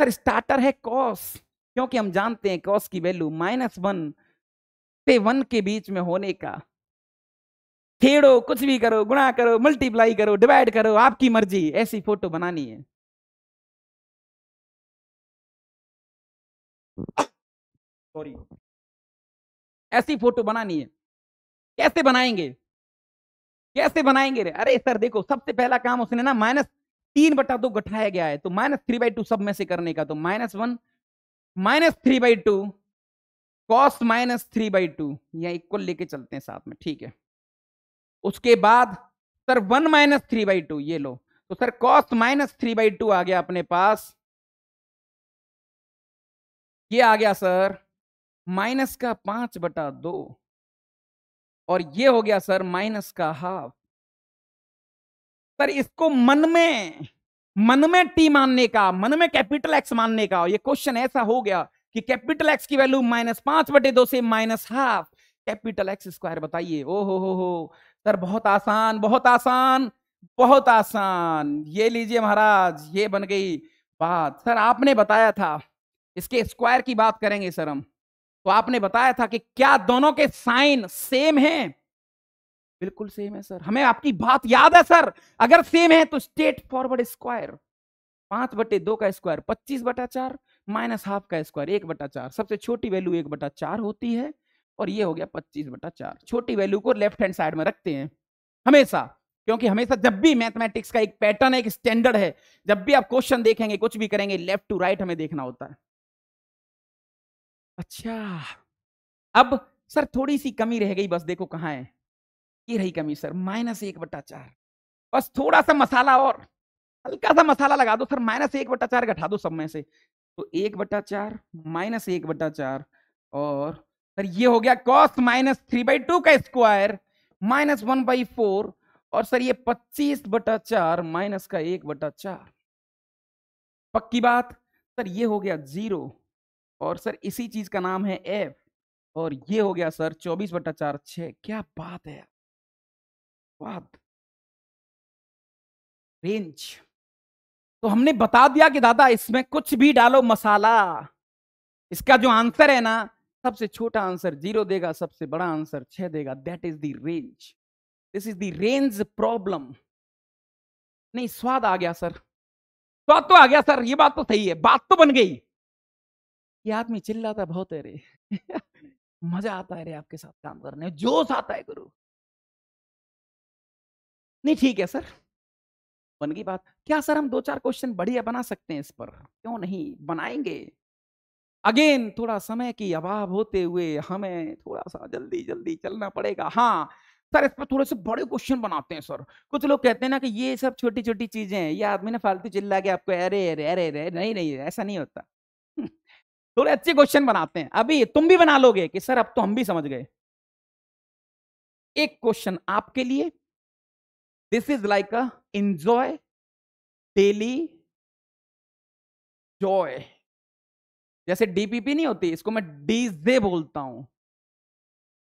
सर स्टार्टर है कॉस क्योंकि हम जानते हैं कॉस की वैल्यू माइनस वन से वन के बीच में होने का खेड़ो कुछ भी करो गुणा करो मल्टीप्लाई करो डिवाइड करो आपकी मर्जी ऐसी फोटो बनानी है सॉरी ऐसी फोटो बनानी है कैसे बनाएंगे कैसे बनाएंगे रे अरे सर देखो सबसे पहला काम उसने ना माइनस तीन बटा दो घटाया गया है तो माइनस थ्री बाई टू सब में से करने का तो minus one minus three by two cos minus three by two या इक्वल लेके चलते हैं साथ में ठीक है उसके बाद sir one minus three by two ये लो तो sir cos minus three by two आ गया अपने पास ये आ गया सर माइनस का पांच बटा दो और ये हो गया सर माइनस का हाफ सर इसको मन में मन में टी मानने का मन में कैपिटल एक्स मानने का ये क्वेश्चन ऐसा हो गया कि कैपिटल एक्स की वैल्यू माइनस पांच बटे दो से minus half capital X square बताइए ओ हो हो हो सर बहुत आसान बहुत आसान बहुत आसान ये लीजिए महाराज ये बन गई बात सर आपने बताया था इसके स्क्वायर की बात करेंगे सर हम तो आपने बताया था कि क्या दोनों के साइन सेम हैं बिल्कुल सेम है सर हमें आपकी बात याद है सर अगर सेम है तो स्टेट फॉरवर्ड स्क्वायर पांच बटे दो का स्क्वायर पच्चीस बटा चार माइनस हाफ का स्क्वायर एक बटा चार सबसे छोटी वैल्यू एक बटा चार होती है और ये हो गया पच्चीस बटा चार छोटी वैल्यू को लेफ्ट हैंड साइड में रखते हैं हमेशा क्योंकि हमेशा जब भी मैथमेटिक्स का एक पैटर्न है एक स्टैंडर्ड है जब भी आप क्वेश्चन देखेंगे कुछ भी करेंगे लेफ्ट टू राइट हमें देखना होता है अच्छा अब सर थोड़ी सी कमी रह गई बस देखो कहाँ है ये रही कमी सर माइनस एक बट्टा चार बस थोड़ा सा मसाला और हल्का सा मसाला लगा दो सर माइनस एक बट्टा चार घटा दो सब में से तो एक बट्टा चार माइनस एक बट्टा चार और सर ये हो गया cos minus three by two का square minus one by four और सर ये पच्चीस बटा चार माइनस का एक बटा चार पक्की बात सर ये हो गया जीरो और सर इसी चीज का नाम है एफ और ये हो गया सर चौबीस बटा चार छ क्या बात है बात रेंज तो हमने बता दिया कि दादा इसमें कुछ भी डालो मसाला इसका जो आंसर है ना सबसे छोटा आंसर जीरो देगा सबसे बड़ा आंसर छह देगा that is the range this is the range problem नहीं स्वाद आ गया सर स्वाद तो आ गया सर ये बात तो सही है बात तो बन गई ये आदमी चिल्लाता बहुत है रे [laughs] मजा आता है रे आपके साथ काम करने जोश आता है गुरु नहीं ठीक है सर बन गई बात क्या सर हम दो चार क्वेश्चन बढ़िया बना सकते हैं इस पर क्यों नहीं बनाएंगे अगेन थोड़ा समय की अभाव होते हुए हमें थोड़ा सा जल्दी जल्दी चलना पड़ेगा हाँ सर इस पर थोड़े से बड़े क्वेश्चन बनाते हैं सर कुछ लोग कहते हैं ना कि ये सब छोटी छोटी चीजें हैं ये आदमी ने फालतू चिल्ला के आपको अरे अरे अरे अरे नहीं नहीं ऐसा नहीं होता थोड़े अच्छे क्वेश्चन बनाते हैं अभी तुम भी बना लोगे कि सर अब तो हम भी समझ गए एक क्वेश्चन आपके लिए this is like a enjoy daily joy जैसे डीपीपी नहीं होती इसको मैं डी जे बोलता हूं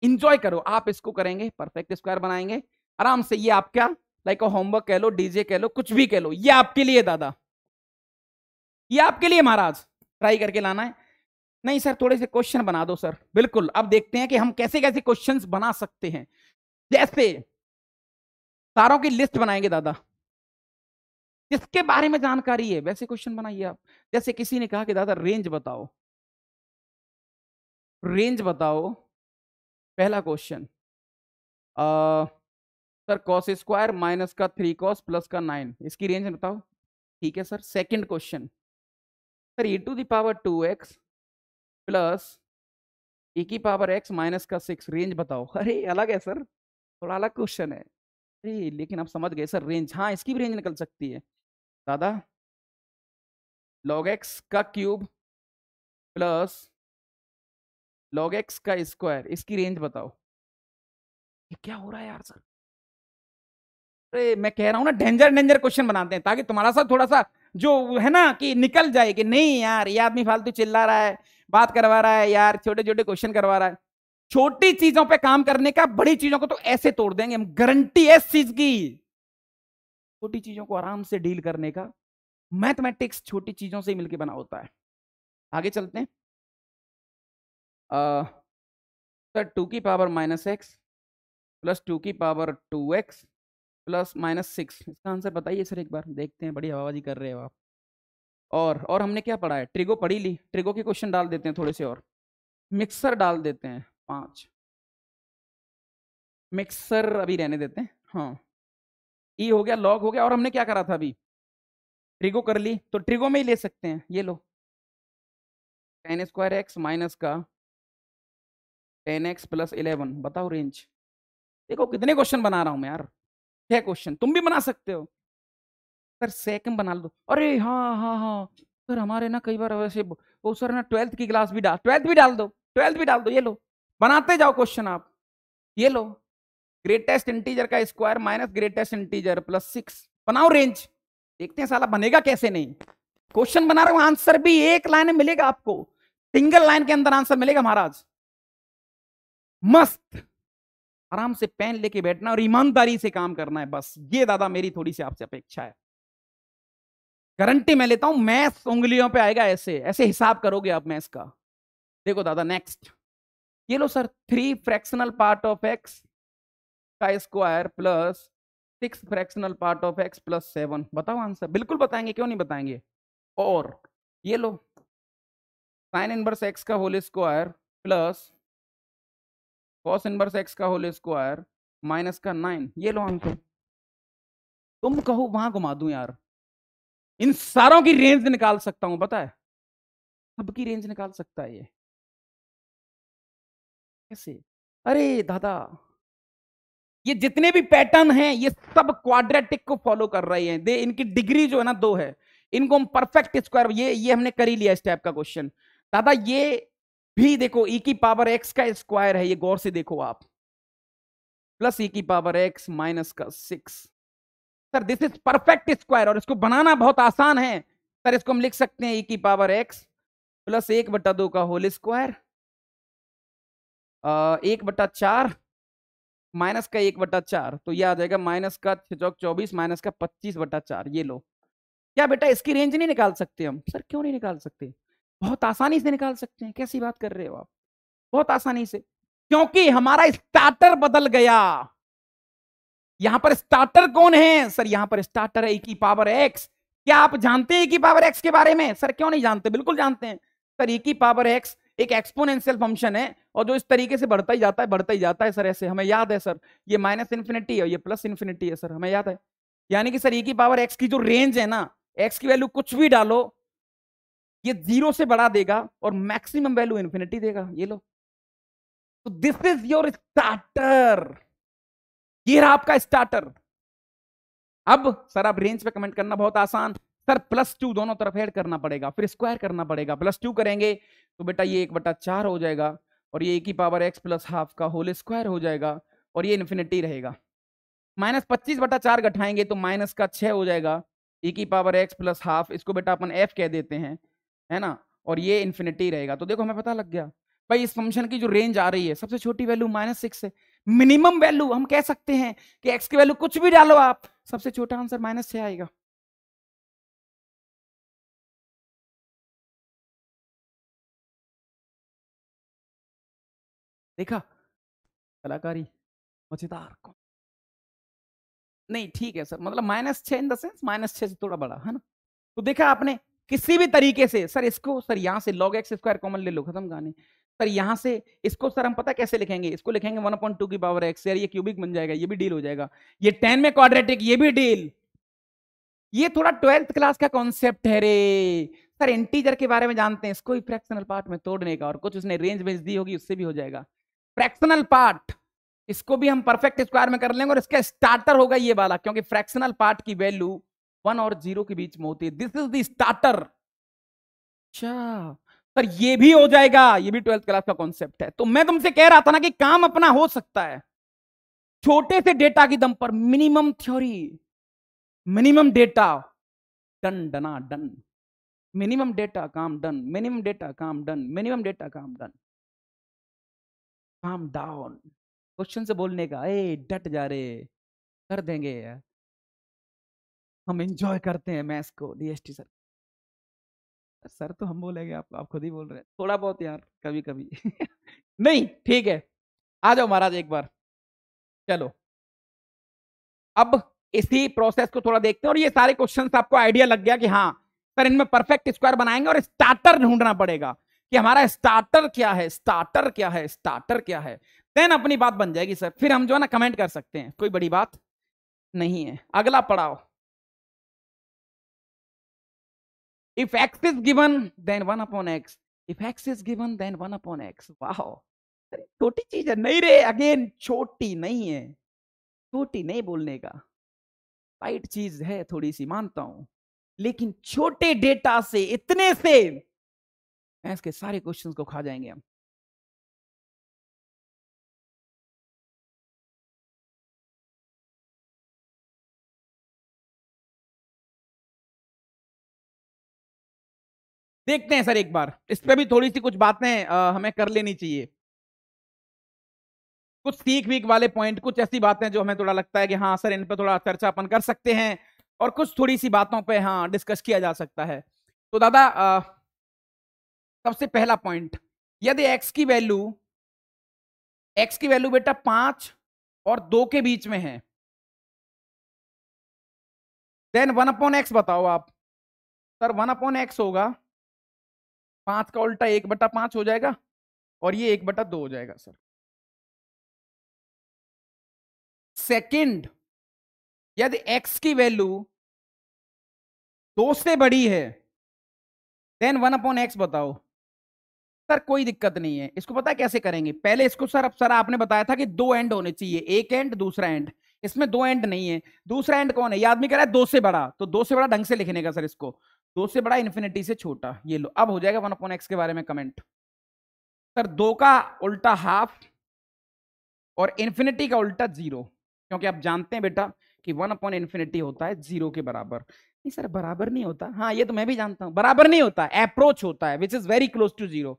इंजॉय करो आप इसको करेंगे परफेक्ट स्क्वायर बनाएंगे आराम से ये आप क्या लाइक अ होमवर्क कह लो डीजे कह लो कुछ भी कह लो ये आपके लिए दादा ये आपके लिए महाराज ट्राई करके लाना है नहीं सर थोड़े से क्वेश्चन बना दो सर बिल्कुल अब देखते हैं कि हम कैसे कैसे क्वेश्चन बना सकते हैं जैसे तारों की लिस्ट बनाएंगे दादा किसके बारे में जानकारी है वैसे क्वेश्चन बनाइए आप जैसे किसी ने कहा कि दादा रेंज बताओ रेंज बताओ पहला question sir cos square minus का थ्री कॉस प्लस का नाइन इसकी रेंज बताओ ठीक है sir second question sir e to the power two x plus e की पावर एक्स माइनस का सिक्स रेंज बताओ [laughs] अरे अलग है सर थोड़ा अलग क्वेश्चन है अरे लेकिन आप समझ गए सर रेंज हाँ इसकी भी रेंज निकल सकती है दादा लॉग एक्स का क्यूब प्लस लॉग एक्स का स्क्वायर इसकी रेंज बताओ ये क्या हो रहा है यार सर अरे मैं कह रहा हूँ ना डेंजर डेंजर क्वेश्चन बनाते हैं ताकि तुम्हारा सा थोड़ा सा जो है ना कि निकल जाए कि नहीं यार ये आदमी फालतू चिल्ला रहा है बात करवा रहा है यार छोटे छोटे क्वेश्चन करवा रहा है छोटी चीजों पे काम करने का बड़ी चीजों को तो ऐसे तोड़ देंगे हम गारंटी है इस चीज की छोटी चीजों को आराम से डील करने का मैथमेटिक्स छोटी चीजों से ही मिलकर बना होता है आगे चलते हैं सर टू तो की power minus x plus two की power two x plus minus six इसका आंसर बताइए सर एक बार देखते हैं बड़ी हवाबाजी कर रहे हो आप और और हमने क्या पढ़ा है ट्रिगो पढ़ी ली ट्रिगो के क्वेश्चन डाल देते हैं थोड़े से और मिक्सर डाल देते हैं पाँच मिक्सर अभी रहने देते हैं हाँ ई e हो गया लॉग हो गया और हमने क्या करा था अभी ट्रिगो कर ली तो ट्रिगो में ही ले सकते हैं ये लो टेन स्क्वायर एक्स माइनस का टेन एक्स प्लस इलेवन बताओ रेंज देखो कितने क्वेश्चन बना रहा हूँ मैं यार क्या क्वेश्चन तुम भी बना सकते हो कर सेकंड बना लो अरे हाँ हाँ हाँ सर हमारे ना कई बार वैसे वो सर ना ट्वेल्थ की क्लास भी डाल ट्वेल्थ भी डाल दो ट्वेल्थ भी डाल दो ये लो बनाते जाओ क्वेश्चन आप ये लो ग्रेटेस्ट इंटीजर का square minus greatest integer plus six बनाओ रेंज देखते हैं साला बनेगा कैसे नहीं क्वेश्चन बना रहा हूं आंसर भी एक लाइन में मिलेगा आपको सिंगल लाइन के अंदर आंसर मिलेगा महाराज मस्त आराम से पेन लेके बैठना और ईमानदारी से काम करना है बस ये दादा मेरी थोड़ी सी आपसे अपेक्षा है गारंटी मैं लेता हूं मैथ उंगलियों पे आएगा ऐसे ऐसे हिसाब करोगे आप मैथ का देखो दादा नेक्स्ट ये लो sir three fractional part of x का square plus six fractional part of x plus seven बताओ आंसर बिल्कुल बताएंगे क्यों नहीं बताएंगे और ये लो साइन इनवर्स एक्स का whole square plus cos inverse x का होल स्क्वायर माइनस का नाइन ये लो आंसर तुम कहो वहां घुमा दूं यार इन सारों की रेंज निकाल सकता हूं बताए सबकी रेंज निकाल सकता है ये कैसे अरे दादा ये जितने भी पैटर्न हैं ये सब क्वाड्रेटिक को फॉलो कर रहे हैं दे इनकी डिग्री जो है ना दो है इनको हम परफेक्ट स्क्वायर ये ये हमने कर ही लिया इस टाइप का क्वेश्चन दादा ये भी देखो ई e की पावर एक्स का स्क्वायर है ये गौर से देखो आप प्लस ई e की पावर एक्स माइनस का six sir this is perfect square और इसको बनाना बहुत आसान है सर इसको हम लिख सकते हैं ई e की पावर एक्स प्लस एक बटा दो का होल स्क्वायर एक बटा चार माइनस का एक बटा चार तो ये आ जाएगा माइनस का चौक चौबीस माइनस का पच्चीस बटा चार ये लो क्या बेटा इसकी रेंज नहीं निकाल सकते हम सर क्यों नहीं निकाल सकते बहुत आसानी से निकाल सकते हैं कैसी बात कर रहे हो आप बहुत आसानी से क्योंकि हमारा स्टार्टर बदल गया यहां पर स्टार्टर कौन है सर यहां पर स्टार्टर है इकी पावर एक्स क्या आप जानते हैं इकी पावर एक्स के बारे में सर क्यों नहीं जानते बिल्कुल जानते हैं सर इकी पावर एक्स एक एक्सपोनेंशियल फंक्शन है और जो इस तरीके से बढ़ता ही जाता है बढ़ता ही जाता है सर ऐसे हमें याद है सर ये माइनस इन्फिनिटी है ये प्लस इन्फिनिटी है सर हमें याद है यानी कि सर ई e की पावर एक्स की जो रेंज है ना एक्स की वैल्यू कुछ भी डालो ये जीरो से बढ़ा देगा और मैक्सिमम वैल्यू इन्फिनिटी देगा ये लो तो दिस इज योर स्टार्टर ये रहा आपका स्टार्टर अब सर आप रेंज पे कमेंट करना बहुत आसान सर प्लस टू दोनों तरफ ऐड करना पड़ेगा फिर स्क्वायर करना पड़ेगा प्लस टू करेंगे तो बेटा ये एक बटा चार हो जाएगा और ये एक ही पावर एक्स प्लस हाफ का होल स्क्वायर हो जाएगा और ये इन्फिनिटी रहेगा माइनस पच्चीस बटा चार घटाएंगे तो माइनस का छः हो जाएगा एक ही पावर एक्स प्लस हाफ इसको बेटा अपन एफ कह देते हैं है ना और ये इन्फिनिटी रहेगा तो देखो हमें पता लग गया भाई इस फंक्शन की जो रेंज आ रही है सबसे छोटी वैल्यू माइनस सिक्स है मिनिमम वैल्यू हम कह सकते हैं कि एक्स की वैल्यू कुछ भी डालो आप सबसे छोटा आंसर माइनस छह आएगा देखा कलाकारी मजेदार नहीं ठीक है सर मतलब माइनस छ इन द सेंस माइनस छह से थोड़ा बड़ा है ना तो देखा आपने किसी भी तरीके से सर इसको सर यहां से लॉग एक्स स्क्वायर कॉमन ले लो खत्म गाने सर यहाँ से इसको सर हम पता कैसे लिखेंगे इसको लिखेंगे वन पॉइंट टू की पावर एक्स यार ये क्यूबिक बन जाएगा ये भी डील हो जाएगा ये टेन में क्वाड्रेटिक ये भी डील ये थोड़ा ट्वेल्थ क्लास का कॉन्सेप्ट है रे सर इंटीजर के बारे में जानते हैं इसको ही फ्रैक्शनल पार्ट में तोड़ने का और कुछ उसने रेंज बेच दी होगी उससे भी हो जाएगा फ्रैक्शनल पार्ट इसको भी हम परफेक्ट स्क्वायर में कर लेंगे और इसका स्टार्टर होगा ये वाला क्योंकि फ्रैक्शनल पार्ट की वैल्यू वन और जीरो के बीच में होती है दिस इज द स्टार्टर अच्छा सर ये भी हो जाएगा ये भी ट्वेल्थ क्लास का कॉन्सेप्ट है तो मैं तुमसे कह रहा था ना कि काम अपना हो सकता है छोटे से डेटा की दम पर minimum theory minimum data done डना डन मिनिमम डेटा काम डन मिनिमम डेटा काम डन मिनिमम डेटा काम डन काम डाउन क्वेश्चन से बोलने का ए डट जा रहे कर देंगे हम एंजॉय करते हैं मैथ्स को डीएसटी सर सर तो हम बोलेंगे आप आप खुद ही बोल रहे हैं थोड़ा बहुत यार कभी कभी [laughs] नहीं ठीक है आ जाओ महाराज एक बार चलो अब इसी प्रोसेस को थोड़ा देखते हैं और ये सारे क्वेश्चन आपको आइडिया लग गया कि हाँ सर इनमें परफेक्ट स्क्वायर बनाएंगे और स्टार्टर ढूंढना पड़ेगा कि हमारा स्टार्टर क्या है स्टार्टर क्या है स्टार्टर क्या है देन अपनी बात बन जाएगी सर फिर हम जो है ना कमेंट कर सकते हैं कोई बड़ी बात नहीं है अगला पड़ाव if x is given then 1 upon x if x is given then 1 upon x wow छोटी चीज है नहीं रे अगेन छोटी नहीं है छोटी नहीं बोलने का राइट चीज है थोड़ी सी मानता हूं लेकिन छोटे डेटा से इतने से मैथ्स के सारे क्वेश्चंस को खा जाएंगे हम देखते हैं सर एक बार इस पर भी थोड़ी सी कुछ बातें हमें कर लेनी चाहिए कुछ सीख वीक वाले पॉइंट कुछ ऐसी बातें जो हमें थोड़ा लगता है कि हाँ सर इन पर थोड़ा चर्चा अपन कर सकते हैं और कुछ थोड़ी सी बातों पे हाँ डिस्कस किया जा सकता है तो दादा सबसे पहला पॉइंट यदि एक्स की वैल्यू एक्स की वैल्यू बेटा पांच और दो के बीच में है देन वन अपॉन एक्स बताओ आप सर वन अपॉन एक्स होगा पांच का उल्टा एक बटा पांच हो जाएगा और ये एक बटा दो हो जाएगा सर सेकंड यदि x की वैल्यू दो से बड़ी है देन वन अपॉन एक्स बताओ सर कोई दिक्कत नहीं है इसको पता है कैसे करेंगे पहले इसको सर अब सर आपने बताया था कि दो एंड होने चाहिए एक एंड दूसरा एंड इसमें दो एंड नहीं है दूसरा एंड कौन है ये आदमी कह रहा है दो से बड़ा तो दो से बड़ा ढंग से लिखने का सर इसको दो से बड़ा इन्फिनिटी से छोटा ये लो अब हो जाएगा वन अपॉन एक्स के बारे में कमेंट सर दो का उल्टा हाफ और इन्फिनिटी का उल्टा जीरो क्योंकि आप जानते हैं बेटा कि वन अपॉन इन्फिनिटी होता है जीरो के बराबर नहीं सर बराबर नहीं होता हाँ ये तो मैं भी जानता हूँ बराबर नहीं होता अप्रोच होता है which is very close to zero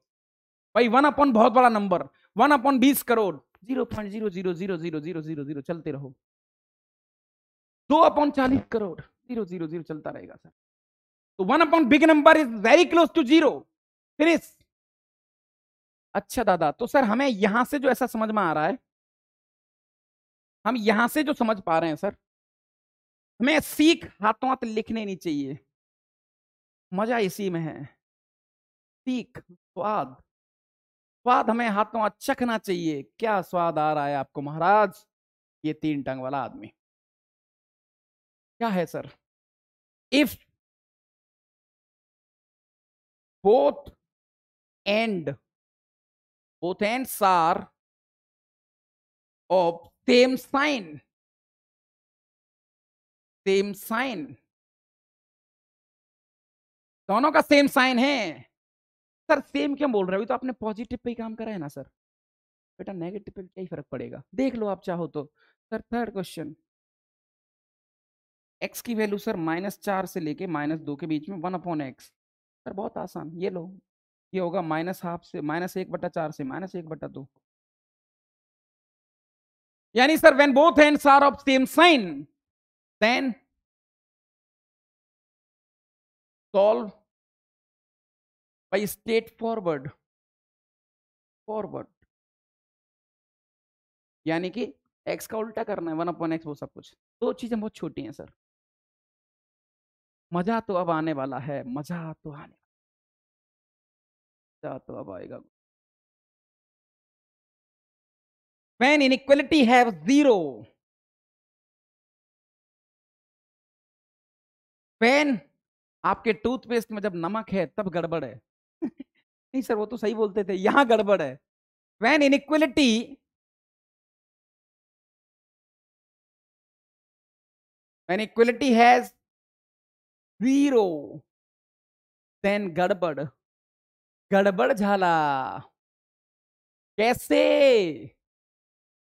भाई वन अपॉन बहुत बड़ा नंबर वन अपॉन बीस crore zero point zero zero zero zero zero zero zero चलते रहो दो अपॉन चालीस करोड़ जीरो जीरो जीरो चलता रहेगा सर तो one upon big number is very close to zero finish अच्छा दादा तो सर हमें यहां से जो ऐसा समझ में आ रहा है हम यहां से जो समझ पा रहे हैं सर हमें सीख हाथों हाथ लिखने नहीं चाहिए मजा इसी में है सीख स्वाद स्वाद हमें हाथों हाथ चखना चाहिए क्या स्वाद आ रहा है आपको महाराज ये तीन टंग वाला आदमी क्या है sir if both end both ends are of same sign same sign दोनों का सेम साइन है सर सेम क्यों बोल रहे हो तो आपने पॉजिटिव पे ही काम करा है ना सर बेटा नेगेटिव पे क्या ही फर्क पड़ेगा देख लो आप चाहो तो सर थर्ड क्वेश्चन एक्स की वैल्यू सर माइनस चार से लेके माइनस दो के बीच में वन अपॉन एक्स सर बहुत आसान ये लो ये होगा माइनस हाफ से माइनस एक बटा चार से माइनस एक बटा दो यानी sir when both hands are of same sign then solve by straightforward forward यानी कि एक्स का उल्टा करना है वन अपॉन एक्स वो सब कुछ दो चीजें बहुत छोटी हैं सर मजा तो अब आने वाला है मजा तो आने वाला मजा तो अब आएगा इन इक्वलिटी है जीरो पेन आपके टूथपेस्ट में जब नमक है तब गड़बड़ है [laughs] नहीं सर वो तो सही बोलते थे यहां गड़बड़ है when inequality when inequality has zero then गड़बड़ गड़बड़ झाला कैसे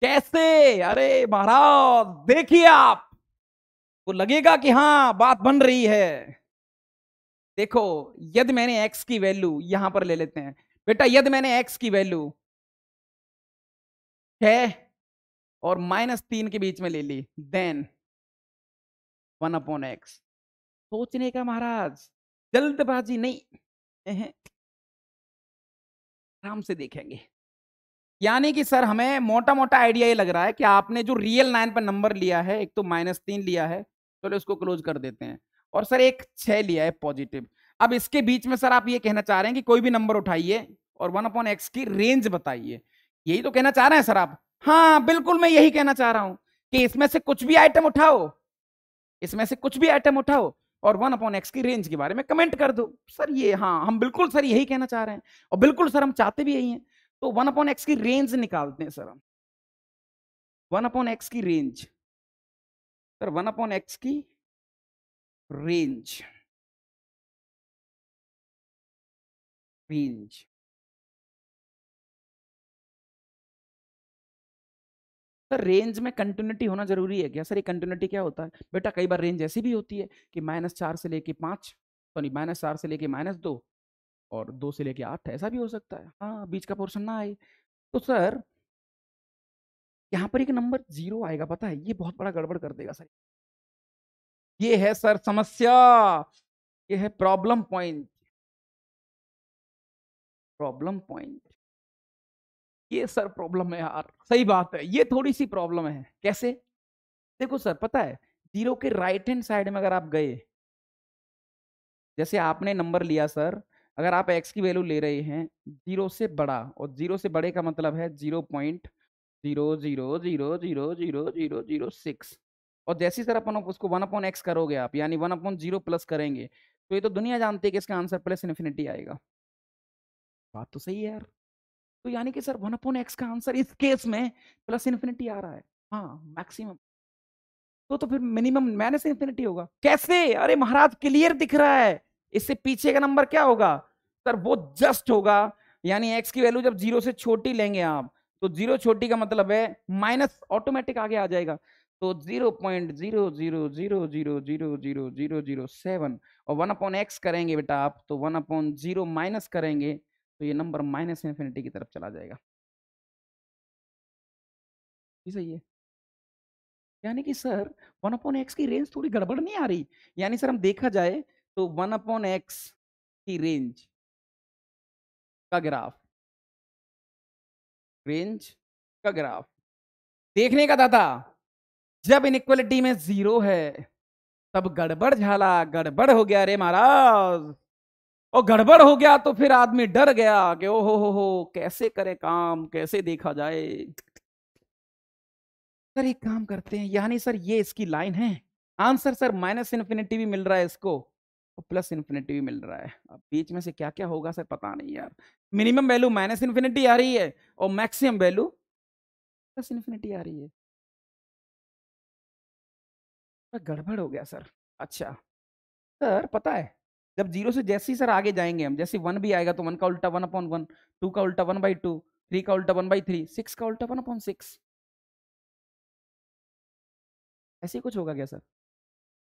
कैसे अरे महाराज देखिए आप को तो लगेगा कि हाँ बात बन रही है देखो यदि मैंने एक्स की वैल्यू यहां पर ले लेते हैं बेटा यदि मैंने एक्स की वैल्यू है और माइनस तीन के बीच में ले ली देन वन अपॉन एक्स सोचने का महाराज जल्दबाजी नहीं आराम से देखेंगे यानी कि सर हमें मोटा मोटा आइडिया ये लग रहा है कि आपने जो रियल नाइन पर नंबर लिया है एक तो माइनस तीन लिया है चलो तो इसको क्लोज कर देते हैं और सर एक छः लिया है पॉजिटिव अब इसके बीच में सर आप ये कहना चाह रहे हैं कि कोई भी नंबर उठाइए और वन अपॉन एक्स की रेंज बताइए यही तो कहना चाह रहे हैं सर आप हाँ बिल्कुल मैं यही कहना चाह रहा हूँ कि इसमें से कुछ भी आइटम उठाओ इसमें से कुछ भी आइटम उठाओ और वन अपॉन एक्स की रेंज के बारे में कमेंट कर दो सर ये हाँ हम बिल्कुल सर यही कहना चाह रहे हैं और बिल्कुल सर हम चाहते भी यही हैं तो वन अपॉन एक्स की रेंज निकालते हैं सर हम वन अपॉन एक्स की range sir one upon x की रेंज रेंज सर रेंज में कंटिन्यूटी होना जरूरी है क्या सर ये कंटिन्यूटी क्या होता है बेटा कई बार रेंज ऐसी भी होती है कि माइनस चार से लेके पाँच सॉरी माइनस चार से लेके माइनस दो और दो से लेके आठ ऐसा भी हो सकता है हाँ बीच का पोर्शन ना आए तो सर यहाँ पर एक नंबर जीरो आएगा पता है ये बहुत बड़ा गड़बड़ कर देगा सर ये है सर समस्या ये है प्रॉब्लम पॉइंट प्रॉब्लम पॉइंट ये सर प्रॉब्लम है यार सही बात है ये थोड़ी सी प्रॉब्लम है कैसे देखो सर पता है जीरो के राइट हैंड साइड में अगर आप गए जैसे आपने नंबर लिया सर अगर आप एक्स की वैल्यू ले रहे हैं जीरो से बड़ा और जीरो से बड़े का मतलब है zero point zero zero zero zero zero zero zero six और जैसे सर अपन उसको वन अपॉन एक्स करोगे आप यानी वन अपॉन जीरो प्लस करेंगे तो ये तो दुनिया जानती है कि इसका आंसर प्लस इन्फिनिटी आएगा बात तो सही है यार तो यानी कि सर वन अपॉन एक्स का आंसर इस केस में प्लस इन्फिनिटी आ रहा है हाँ मैक्सिमम तो तो फिर मिनिमम माइनस इन्फिनिटी होगा कैसे अरे महाराज क्लियर दिख रहा है इससे पीछे का नंबर क्या होगा सर वो जस्ट होगा यानी एक्स की वैल्यू जब जीरो से छोटी लेंगे आप तो जीरो छोटी का मतलब है माइनस ऑटोमेटिक आगे आ जाएगा तो zero point zero zero zero zero zero zero zero zero seven और वन अपॉन एक्स करेंगे बेटा आप तो वन अपॉन जीरो माइनस करेंगे तो ये नंबर माइनस इन्फिनिटी की तरफ चला जाएगा ये सही है यानी कि सर वन अपॉन एक्स की रेंज थोड़ी गड़बड़ नहीं आ रही यानी सर हम देखा जाए तो वन अपॉन एक्स की रेंज का ग्राफ रेंज का ग्राफ देखने का दादा जब इक्वलिटी में जीरो है तब गड़बड़ झाला गड़बड़ हो गया अरे महाराज और गड़बड़ हो गया तो फिर आदमी डर गया कि ओ हो हो हो कैसे करें काम कैसे देखा जाए सर एक काम करते हैं यानी सर ये इसकी लाइन है आंसर सर माइनस इन्फिनिटी भी मिल रहा है इसको और प्लस इन्फिनिटी भी मिल रहा है अब बीच में से क्या क्या होगा सर पता नहीं यार मिनिमम वैल्यू माइनस इन्फिनिटी आ रही है और मैक्सिमम वैल्यू प्लस इन्फिनिटी आ रही है गड़बड़ हो गया सर अच्छा सर पता है जब जीरो से जैसे ही सर आगे जाएंगे हम जैसे वन भी आएगा तो वन का उल्टा वन अपॉन वन टू का उल्टा वन बाई टू थ्री का उल्टा वन बाई थ्री सिक्स का उल्टा वन अपॉन सिक्स ऐसे ही कुछ होगा क्या सर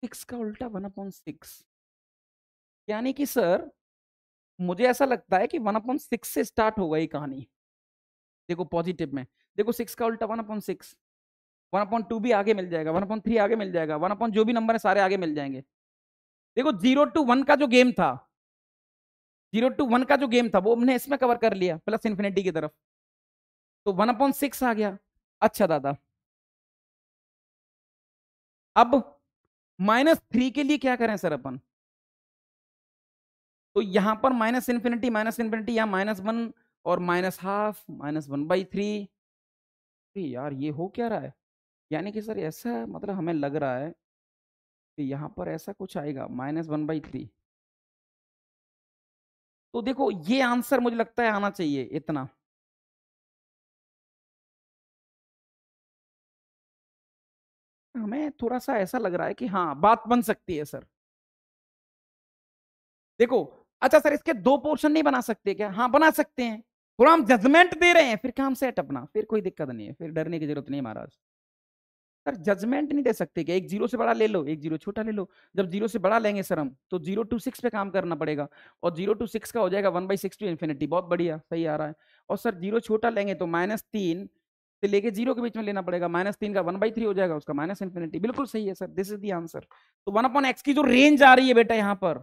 सिक्स का उल्टा वन अपॉन सिक्स यानी कि सर मुझे ऐसा लगता है कि वन अपॉन सिक्स से स्टार्ट होगा ये कहानी देखो पॉजिटिव में देखो सिक्स का उल्टा one upon six one upon two भी आगे मिल जाएगा वन अपॉन थ्री आगे मिल जाएगा वन अपॉन जो भी नंबर है सारे आगे मिल जाएंगे देखो जीरो टू वन का जो गेम था जीरो टू वन का जो गेम था वो हमने इसमें कवर कर लिया प्लस इन्फिनिटी की तरफ तो वन अपॉन सिक्स आ गया अच्छा दादा अब माइनस थ्री के लिए क्या करें सर अपन तो यहां पर माइनस इन्फिनिटी माइनस इन्फिनिटी यहाँ माइनस वन और minus half minus one by three यार ये हो क्या रहा है यानी कि सर ऐसा मतलब हमें लग रहा है यहां पर ऐसा कुछ आएगा माइनस वन बाई थ्री तो देखो ये आंसर मुझे लगता है आना चाहिए इतना हमें थोड़ा सा ऐसा लग रहा है कि हाँ बात बन सकती है सर देखो अच्छा सर इसके दो पोर्शन नहीं बना सकते क्या हाँ बना सकते हैं थोड़ा हम जजमेंट दे रहे हैं फिर काम सेट अपना फिर कोई दिक्कत नहीं है फिर डरने की जरूरत नहीं महाराज सर जजमेंट नहीं दे सकते कि एक जीरो से बड़ा ले लो एक जीरो छोटा ले लो जब जीरो से बड़ा लेंगे सर हम तो जीरो टू सिक्स पे काम करना पड़ेगा और जीरो टू सिक्स का हो जाएगा one by six to infinity बहुत बढ़िया सही आ रहा है और सर जीरो छोटा लेंगे तो माइनस तीन से लेके जीरो के बीच में लेना पड़ेगा माइनस तीन का वन बाई थ्री हो जाएगा उसका माइनस इन्फिनिटी बिल्कुल सही है sir this is the answer तो वन अपॉन एक्स की जो रेंज आ रही है बेटा यहाँ पर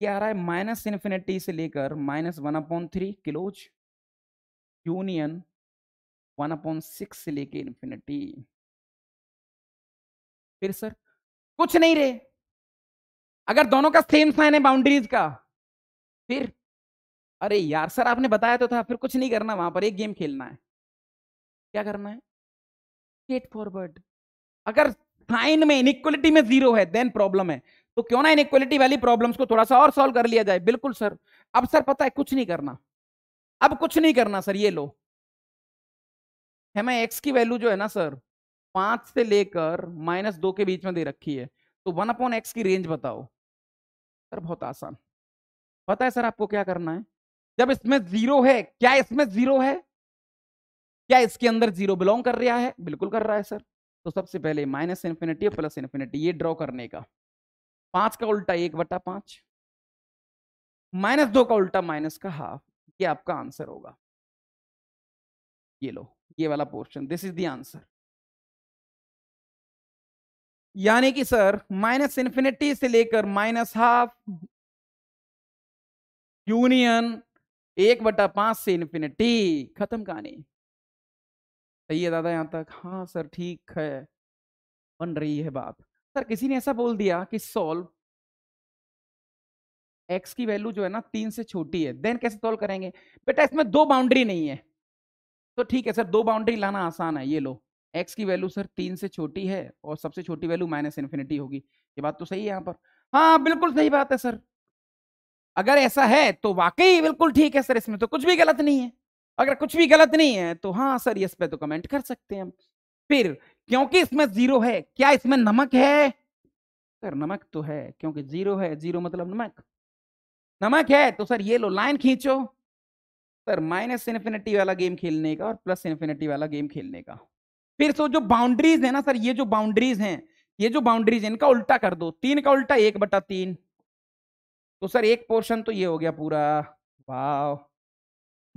क्या आ रहा है माइनस इन्फिनिटी से लेकर minus one upon three closed union one upon six से लेके इन्फिनिटी फिर सर कुछ नहीं रहे अगर दोनों का सेम साइन है बाउंड्रीज का फिर अरे यार सर आपने बताया तो था फिर कुछ नहीं करना वहां पर एक गेम खेलना है क्या करना है स्टेट फॉरवर्ड अगर साइन में इनक्वलिटी में जीरो है देन प्रॉब्लम है तो क्यों ना इनक्वलिटी वाली प्रॉब्लम्स को थोड़ा सा और सॉल्व कर लिया जाए बिल्कुल सर अब सर पता है कुछ नहीं करना अब कुछ नहीं करना सर ये लो है मैं एक्स की वैल्यू जो है ना सर पांच से लेकर माइनस दो के बीच में दे रखी है तो वन अपॉन एक्स की रेंज बताओ सर बहुत आसान पता है सर आपको क्या करना है जब इसमें जीरो है क्या इसमें जीरो है क्या इसके अंदर जीरो बिलोंग कर रहा है बिल्कुल कर रहा है सर तो सबसे पहले माइनस इन्फिनिटी और प्लस इन्फिनिटी ये ड्रॉ करने का पांच का उल्टा एक बटा पांच माइनस दो का उल्टा माइनस का हाफ ये आपका आंसर होगा ये लो ये वाला portion this is the answer यानी कि सर माइनस इन्फिनिटी से लेकर माइनस हाफ यूनियन एक बटा पांच से इन्फिनिटी खत्म कहानी सही है दादा यहां तक हाँ सर ठीक है बन रही है बात सर किसी ने ऐसा बोल दिया कि सॉल्व एक्स की वैल्यू जो है ना तीन से छोटी है देन कैसे सॉल्व करेंगे बेटा इसमें दो बाउंड्री नहीं है तो ठीक है सर दो बाउंड्री लाना आसान है ये लो एक्स की वैल्यू सर तीन से छोटी है और सबसे छोटी वैल्यू माइनस इन्फिनिटी होगी ये बात तो सही है यहाँ पर हाँ बिल्कुल सही बात है सर अगर ऐसा है तो वाकई बिल्कुल ठीक है सर इसमें तो कुछ भी गलत नहीं है अगर कुछ भी गलत नहीं है तो हाँ सर इस पे तो कमेंट कर सकते हैं हम फिर क्योंकि इसमें जीरो है क्या इसमें नमक है सर नमक तो है क्योंकि जीरो है जीरो मतलब नमक नमक है तो सर ये लो लाइन खींचो सर माइनस इन्फिनिटी वाला गेम खेलने का और प्लस इन्फिनिटी वाला गेम खेलने का फिर सो जो बाउंड्रीज है ना सर ये जो बाउंड्रीज हैं ये जो बाउंड्रीज है इनका उल्टा कर दो तीन का उल्टा एक बटा तीन तो सर एक पोर्शन तो ये हो गया पूरा वाह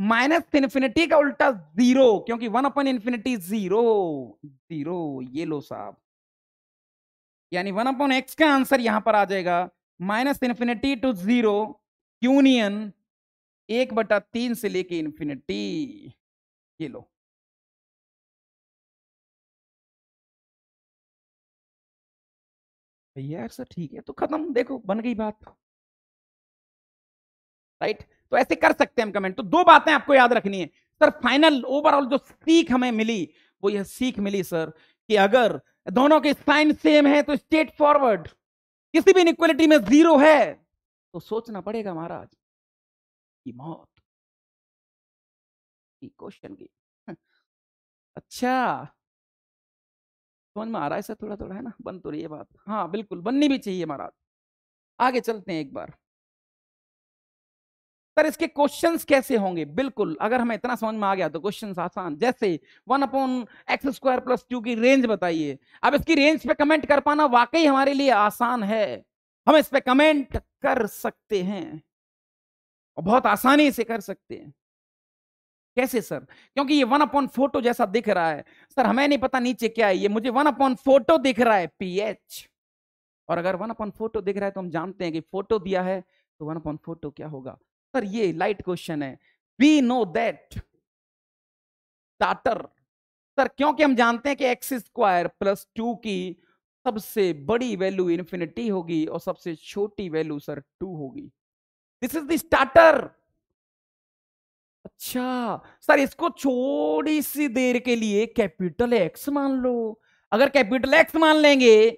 माइनस इन्फिनिटी का उल्टा जीरो क्योंकि one upon infinity zero zero ये लो साहब यानी वन अपॉन एक्स का आंसर यहां पर आ जाएगा minus infinity to zero union एक बटा तीन से लेके इन्फिनिटी ये लो यार सर ठीक है तो खत्म देखो बन गई बात राइट तो ऐसे कर सकते हैं हम कमेंट तो दो बातें आपको याद रखनी है सर फाइनल ओवरऑल जो सीख हमें मिली वो यह सीख मिली सर कि अगर दोनों के साइन सेम है तो स्ट्रेट फॉरवर्ड किसी भी इनक्वलिटी में जीरो है तो सोचना पड़ेगा महाराज की मौत क्वेश्चन की हम्म, अच्छा समझ तो में आ रहा है सर थोड़ा थोड़ा है ना बन तो रही है बात हाँ बिल्कुल बननी भी चाहिए महाराज आगे चलते हैं एक बार सर इसके क्वेश्चंस कैसे होंगे बिल्कुल अगर हमें इतना समझ में आ गया तो क्वेश्चंस आसान जैसे one upon x square plus two की रेंज बताइए अब इसकी रेंज पे कमेंट कर पाना वाकई हमारे लिए आसान है हम इस पे कमेंट कर सकते हैं और बहुत आसानी से कर सकते हैं कैसे सर क्योंकि ये वन अपॉन फोटो जैसा दिख रहा है सर हमें नहीं पता नीचे क्या है ये मुझे वन अपॉन फोटो दिख रहा है पीएच और अगर वन अपॉन फोटो दिख रहा है तो हम जानते हैं कि फोटो दिया है तो वन अपॉन फोटो क्या होगा सर ये लाइट क्वेश्चन है वी नो दैट टाटर सर क्योंकि हम जानते हैं कि एक्स स्क्वायर प्लस टू की सबसे बड़ी वैल्यू इन्फिनिटी होगी और सबसे छोटी वैल्यू सर टू होगी दिस इज द स्टार्टर अच्छा सर इसको थोड़ी सी देर के लिए कैपिटल एक्स मान लो अगर कैपिटल एक्स मान लेंगे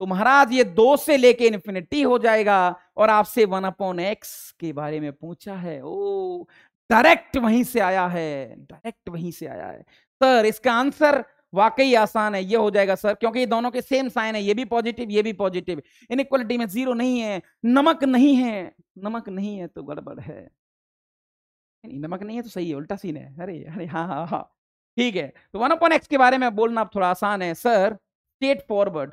तो महाराज ये दो से लेके इन्फिनिटी हो जाएगा और आपसे वन अपॉन एक्स के बारे में पूछा है ओ डायरेक्ट वहीं से आया है डायरेक्ट वहीं से आया है सर इसका आंसर वाकई आसान है ये हो जाएगा सर क्योंकि ये दोनों के सेम साइन है ये भी पॉजिटिव ये भी पॉजिटिव इनक्वालिटी में जीरो नहीं है नमक नहीं है नमक नहीं है तो गड़बड़ है नमक नहीं है तो सही है उल्टा सीन है अरे अरे हाँ हाँ हाँ ठीक है तो वन अपॉन एक्स के बारे में बोलना आप थोड़ा आसान है सर स्टेट फॉरवर्ड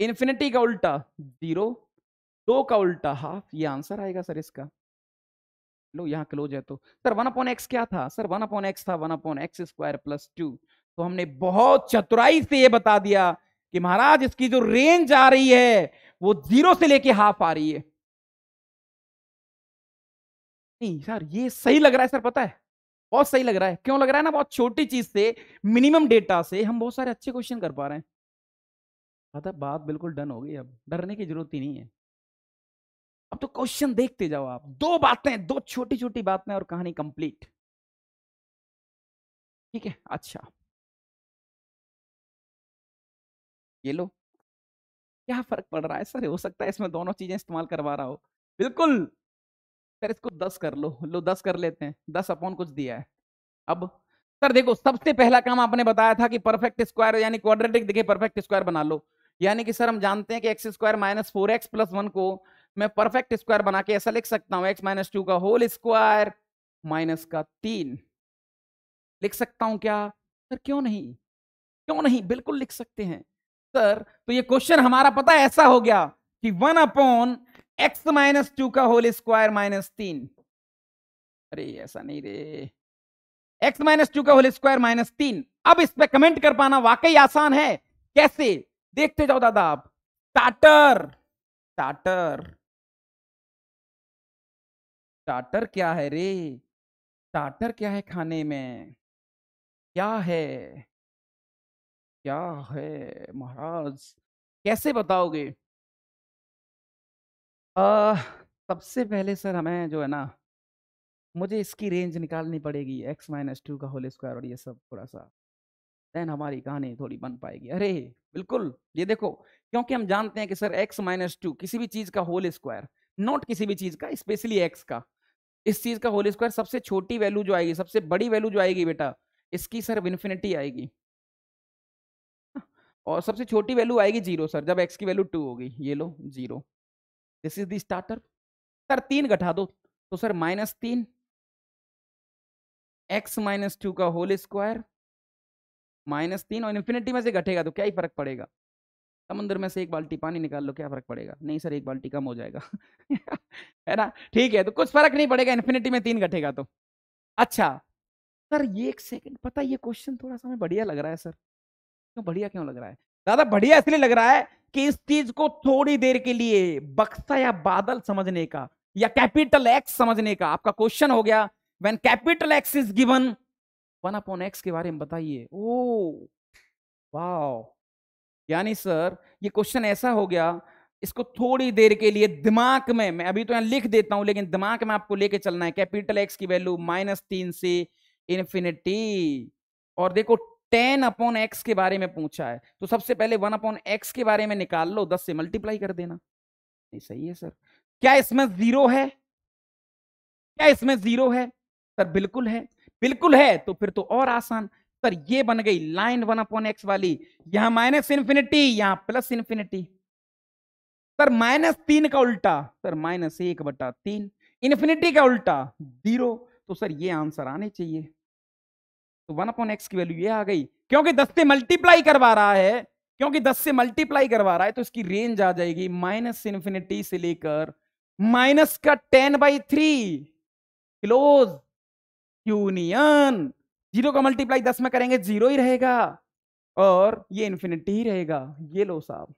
इन्फिनिटी का उल्टा जीरो दो का उल्टा हाफ ये आंसर आएगा सर इसका लो यहाँ क्लोज है तो सर वन अपॉन एक्स क्या था सर वन अपॉन एक्स था one upon x square plus two तो हमने बहुत चतुराई से ये बता दिया कि महाराज इसकी जो रेंज आ रही है वो जीरो से लेके हाफ आ रही है नहीं सर ये सही लग रहा है सर पता है बहुत सही लग रहा है क्यों लग रहा है ना बहुत छोटी चीज से मिनिमम डेटा से हम बहुत सारे अच्छे क्वेश्चन कर पा रहे हैं पता बात बिल्कुल डन हो गई अब डरने की जरूरत ही नहीं है अब तो क्वेश्चन देखते जाओ आप दो बातें दो छोटी छोटी बातें और कहानी कंप्लीट ठीक है अच्छा ये लो क्या फर्क पड़ रहा है सर हो सकता है इसमें दोनों चीजें इस्तेमाल करवा रहा हो बिल्कुल सर इसको दस कर लो लो दस कर लेते हैं दस अपॉन कुछ दिया है अब सर देखो सबसे पहला काम आपने बताया था कि परफेक्ट स्क्वायर यानी क्वाड्रेटिक देखिए परफेक्ट स्क्वायर बना लो यानी कि सर हम जानते हैं कि x square minus four x plus one को मैं परफेक्ट स्क्वायर बना के ऐसा लिख सकता हूं एक्स माइनस टू का होल स्क्वायर माइनस का तीन लिख सकता हूं क्या सर क्यों नहीं क्यों नहीं बिल्कुल लिख सकते हैं सर तो ये क्वेश्चन हमारा पता ऐसा हो गया कि one upon x minus two का होल स्क्वायर माइनस तीन अरे ऐसा नहीं रे एक्स माइनस टू का होल स्क्वायर माइनस तीन अब इस पे कमेंट कर पाना वाकई आसान है कैसे देखते जाओ दादा आप टाटर टाटर टाटर क्या है रे टाटर क्या है खाने में क्या है क्या है महाराज कैसे बताओगे आ, सबसे पहले सर हमें जो है ना मुझे इसकी रेंज निकालनी पड़ेगी एक्स माइनस टू का होल स्क्वायर और ये सब थोड़ा सा देन हमारी कहानी थोड़ी बन पाएगी अरे बिल्कुल ये देखो क्योंकि हम जानते हैं कि सर एक्स माइनस टू किसी भी चीज़ का होल स्क्वायर नॉट किसी भी चीज़ का स्पेशली एक्स का इस चीज़ का होल स्क्वायर सबसे छोटी वैल्यू जो आएगी सबसे बड़ी वैल्यू जो आएगी बेटा इसकी सर इन्फिनिटी आएगी और सबसे छोटी वैल्यू आएगी जीरो सर जब एक्स की वैल्यू टू होगी ये लो zero this is the starter sir तीन घटा दो तो सर माइनस तीन एक्स माइनस टू का होल स्क्वायर माइनस तीन और इन्फिनिटी में से घटेगा तो क्या ही फर्क पड़ेगा समुद्र में से एक बाल्टी पानी निकाल लो क्या फर्क पड़ेगा नहीं सर एक बाल्टी कम हो जाएगा [laughs] है ना ठीक है तो कुछ फर्क नहीं पड़ेगा इन्फिनिटी में तीन घटेगा तो अच्छा सर ये एक सेकंड पता ये क्वेश्चन थोड़ा सा हमें बढ़िया लग रहा है सर क्यों बढ़िया क्यों लग रहा है ज्यादा बढ़िया इसलिए लग रहा है कि इस चीज को थोड़ी देर के लिए बक्सा या बादल समझने का या कैपिटल एक्स समझने का आपका क्वेश्चन हो गया when capital x is given one upon x के बारे में बताइए ओ वाओ यानी सर ये क्वेश्चन ऐसा हो गया इसको थोड़ी देर के लिए दिमाग में मैं अभी तो यहां लिख देता हूं लेकिन दिमाग में आपको लेके चलना है कैपिटल एक्स की वैल्यू माइनस तीन से इन्फिनिटी और देखो टेन अपॉन एक्स के बारे में पूछा है तो सबसे पहले वन अपॉन एक्स के बारे में निकाल लो दस से मल्टीप्लाई कर देना नहीं सही है सर क्या इसमें जीरो है क्या इसमें जीरो है सर बिल्कुल है बिल्कुल है तो फिर तो और आसान सर ये बन गई लाइन वन अपॉन एक्स वाली यहां माइनस इंफिनिटी यहां प्लस इंफिनिटी सर माइनस तीन का उल्टा सर माइनस एक बटा तीन इन्फिनिटी का उल्टा जीरो तो सर ये आंसर आने चाहिए तो वन अपॉन एक्स की वैल्यू ये आ गई क्योंकि दस से मल्टीप्लाई करवा रहा है क्योंकि दस से मल्टीप्लाई करवा रहा है तो इसकी रेंज आ जाएगी माइनस इन्फिनिटी से लेकर माइनस का ten by three close union zero का मल्टीप्लाई दस में करेंगे जीरो ही रहेगा और ये इन्फिनिटी ही रहेगा ये लो साहब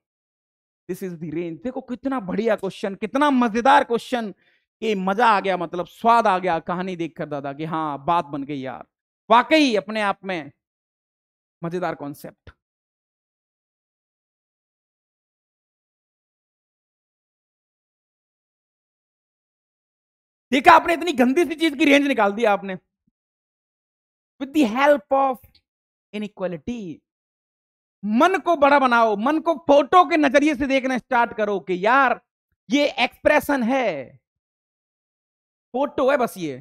दिस इज द रेंज देखो कितना बढ़िया क्वेश्चन कितना मजेदार क्वेश्चन ये मजा आ गया मतलब स्वाद आ गया कहानी देखकर दादा कि हाँ बात बन गई यार वाकई अपने आप में मजेदार कॉन्सेप्ट देखा आपने इतनी गंदी सी चीज की रेंज निकाल दी आपने with the help of inequality मन को बड़ा बनाओ मन को फोटो के नजरिए से देखना स्टार्ट करो कि यार ये एक्सप्रेशन है फोटो है बस ये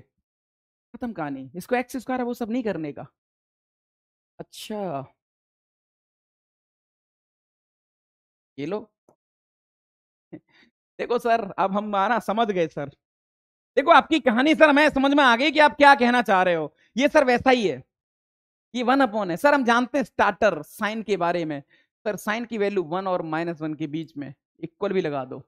खत्म कहानी इसको एक्स स्क्वायर वो सब नहीं करने का अच्छा ये लो देखो सर अब हम आना समझ गए सर देखो आपकी कहानी सर हमें समझ में आ गई कि आप क्या कहना चाह रहे हो ये सर वैसा ही है ये वन अपॉन है सर हम जानते हैं स्टार्टर साइन के बारे में सर साइन की वैल्यू वन और माइनस वन के बीच में इक्वल भी लगा दो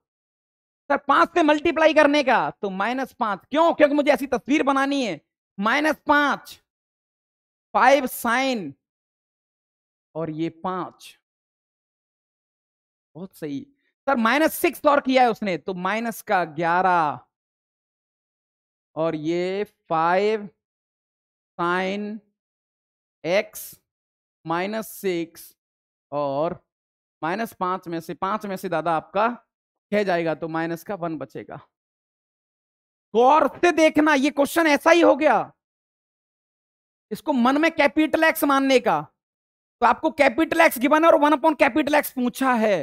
सर पांच से मल्टीप्लाई करने का तो माइनस पांच क्यों क्योंकि मुझे ऐसी तस्वीर बनानी है माइनस पांच फाइव साइन और ये पांच बहुत सही सर माइनस सिक्स और किया है उसने तो माइनस का ग्यारह और ये five sine x minus six और माइनस पांच में से पांच में से दादा आपका कह जाएगा तो माइनस का वन बचेगा गौर से देखना ये क्वेश्चन ऐसा ही हो गया इसको मन में कैपिटल एक्स मानने का तो आपको कैपिटल एक्स गिवन है और वन अपॉन कैपिटल एक्स पूछा है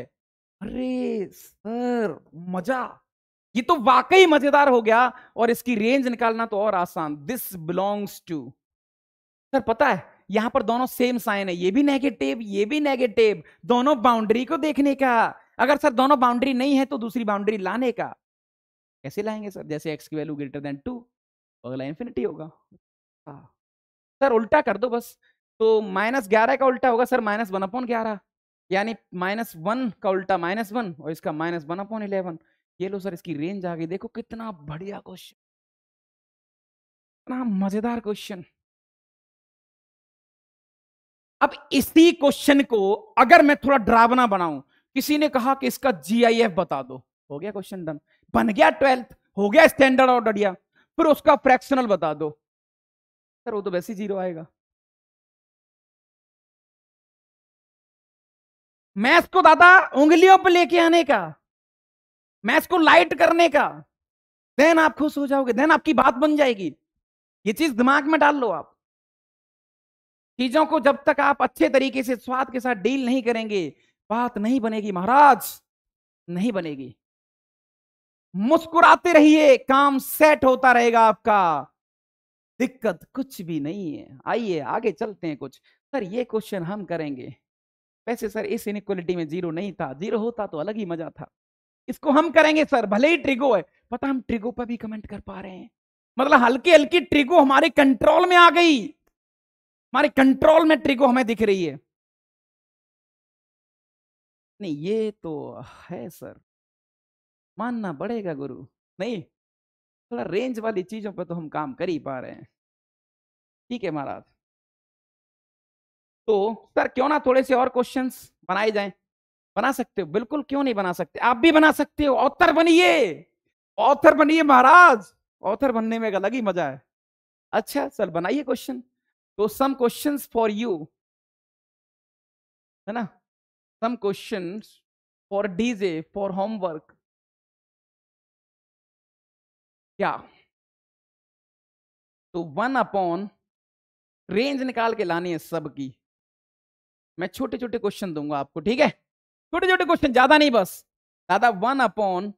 अरे सर मजा ये तो वाकई मजेदार हो गया और इसकी रेंज निकालना तो और आसान दिस बिलोंग्स टू सर पता है यहां पर दोनों सेम साइन है ये भी नेगेटिव ये भी नेगेटिव दोनों बाउंड्री को देखने का अगर सर दोनों बाउंड्री नहीं है तो दूसरी बाउंड्री लाने का कैसे लाएंगे सर जैसे एक्स की वैल्यू ग्रेटर देन टू तो अगला इन्फिनिटी होगा हाँ सर उल्टा कर दो बस तो माइनस ग्यारह का उल्टा होगा सर माइनस वन अपॉन ग्यारह यानी माइनस वन का उल्टा माइनस वन और इसका माइनस वन अपॉन इलेवन ये लो सर इसकी रेंज आ गई देखो कितना बढ़िया क्वेश्चन कितना मजेदार क्वेश्चन अब इसी क्वेश्चन को अगर मैं थोड़ा ड्रावना बनाऊं किसी ने कहा कि इसका जीआईएफ बता दो हो गया क्वेश्चन डन बन गया ट्वेल्थ हो गया स्टैंडर्ड और फिर उसका फ्रैक्शनल बता दो सर वो तो वैसे जीरो आएगा मैथ्स को दादा उंगलियों पर लेके आने का मैथ्स को लाइट करने का देन आप खुश हो जाओगे देन आपकी बात बन जाएगी ये चीज दिमाग में डाल लो आप चीजों को जब तक आप अच्छे तरीके से स्वाद के साथ डील नहीं करेंगे बात नहीं बनेगी महाराज नहीं बनेगी मुस्कुराते रहिए काम सेट होता रहेगा आपका दिक्कत कुछ भी नहीं है आइए आगे चलते हैं कुछ सर ये क्वेश्चन हम करेंगे वैसे सर इस इनक्वलिटी में जीरो नहीं था जीरो होता तो अलग ही मजा था इसको हम करेंगे सर भले ही ट्रिगो है पता हम ट्रिगो पर भी कमेंट कर पा रहे हैं मतलब हल्की हल्की ट्रिगो हमारे कंट्रोल में आ गई हमारे कंट्रोल में ट्रिगो हमें दिख रही है नहीं ये तो है सर मानना पड़ेगा गुरु नहीं थोड़ा रेंज वाली चीजों पर तो हम काम कर ही पा रहे हैं ठीक है महाराज तो सर क्यों ना थोड़े से और क्वेश्चंस बनाए जाएं बना सकते हो बिल्कुल क्यों नहीं बना सकते आप भी बना सकते हो ऑथर बनिए ऑथर बनिए महाराज ऑथर बनने में एक अलग ही मजा है अच्छा सर बनाइए क्वेश्चन तो सम क्वेश्चन फॉर यू है ना some question for DJ for homework क्या तो वन अपॉन रेंज निकाल के लानी है सबकी मैं छोटे छोटे क्वेश्चन दूंगा आपको ठीक है छोटे छोटे क्वेश्चन ज्यादा नहीं बस दादा one upon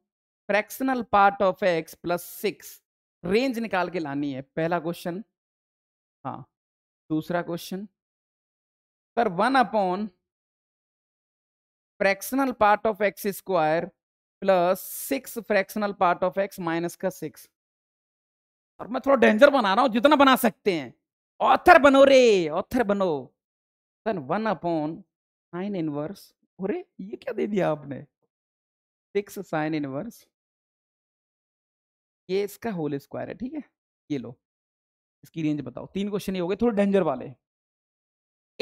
fractional part of x plus six range निकाल के लानी है पहला क्वेश्चन हाँ दूसरा question sir one upon fractional part of x square plus six fractional part of x minus का सिक्स और मैं थोड़ा डेंजर बना रहा हूं जितना बना सकते हैं ऑथर बनो रे ऑथर बनो then one upon sine inverse अरे ये क्या दे दिया आपने सिक्स साइन इनवर्स ये इसका होल स्क्वायर है ठीक है ये लो इसकी रेंज बताओ तीन क्वेश्चन ये हो गए थोड़े डेंजर वाले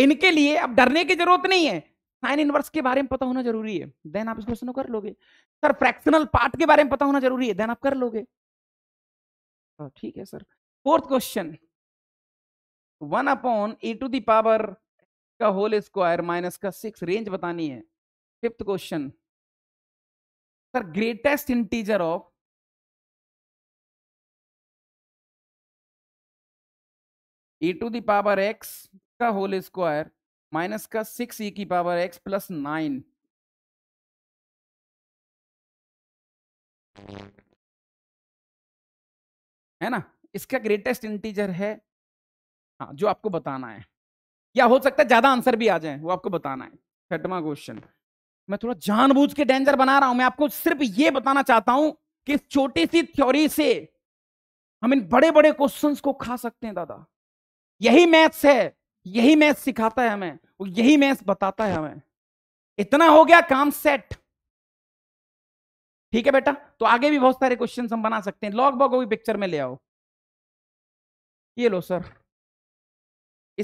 इनके लिए अब डरने की जरूरत नहीं है साइन इनवर्स के बारे में पता होना जरूरी है देन आप इस क्वेश्चन को कर लोगे सर फ्रैक्शनल पार्ट के बारे में पता होना जरूरी है देन आप कर लोगे ठीक है sir fourth question one upon a to the power का होल स्क्वायर माइनस का सिक्स रेंज बतानी है fifth question sir greatest integer of a to the power x का होल स्क्वायर माइनस का सिक्स ई की पावर एक्स प्लस नाइन है ना इसका ग्रेटेस्ट इंटीजर है हाँ जो आपको बताना है या हो सकता है ज्यादा आंसर भी आ जाए वो आपको बताना है छठवा क्वेश्चन मैं थोड़ा जानबूझ के डेंजर बना रहा हूं मैं आपको सिर्फ ये बताना चाहता हूं कि छोटी सी थ्योरी से हम इन बड़े बड़े क्वेश्चंस को खा सकते हैं दादा यही मैथ्स है यही मैथ सिखाता है हमें वो यही मैथ बताता है हमें इतना हो गया काम सेट ठीक है बेटा तो आगे भी बहुत सारे क्वेश्चन हम बना सकते हैं लॉग बॉग भी पिक्चर में ले आओ ये लो सर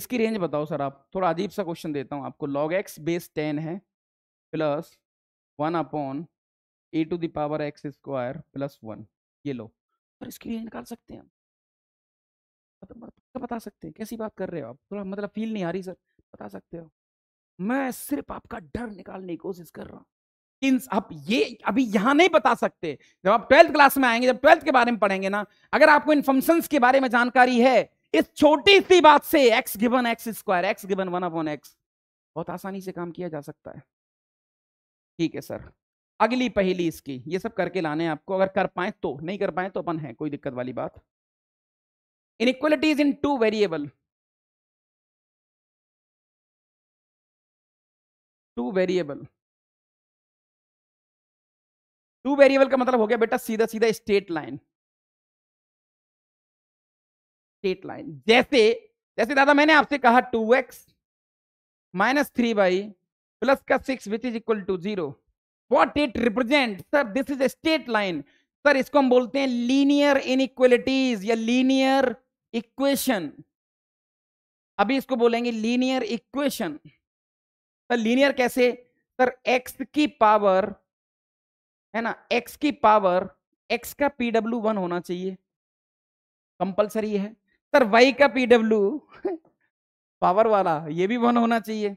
इसकी रेंज बताओ सर आप थोड़ा अजीब सा क्वेश्चन देता हूं आपको लॉग एक्स बेस टेन है plus one upon a to the power x square plus one ये लो और इसकी रेंज निकाल सकते हैं मतलब बता सकते हैं कैसी बात कर रहे हो आप थोड़ा मतलब फील नहीं आ रही सर बता सकते हो मैं सिर्फ आपका डर निकालने की कोशिश कर रहा हूँ आप ये अभी यहां नहीं बता सकते जब आप ट्वेल्थ क्लास में आएंगे जब ट्वेल्थ के बारे में पढ़ेंगे ना अगर आपको इन फंक्शन के बारे में जानकारी है इस छोटी सी बात से x given x square x given one upon x बहुत आसानी से काम किया जा सकता है ठीक है सर अगली पहली इसकी ये सब करके लाने आपको अगर कर पाए तो नहीं कर पाए तो अपन है कोई दिक्कत वाली बात inequality is in two variable two variable two variable का मतलब हो गया बेटा सीधा सीधा स्टेट लाइन स्टेट लाइन जैसे जैसे दादा मैंने आपसे कहा two x minus three y plus का six which is equal to zero what it represent sir this is straight line sir इसको हम बोलते हैं लीनियर इनइक्वलिटीज या लीनियर इक्वेशन अभी इसको बोलेंगे लीनियर इक्वेशन सर लीनियर कैसे सर एक्स की पावर है ना एक्स की पावर एक्स का पी डब्ल्यू वन होना चाहिए कंपलसरी है सर वाई का पी डब्ल्यू पावर वाला ये भी वन होना चाहिए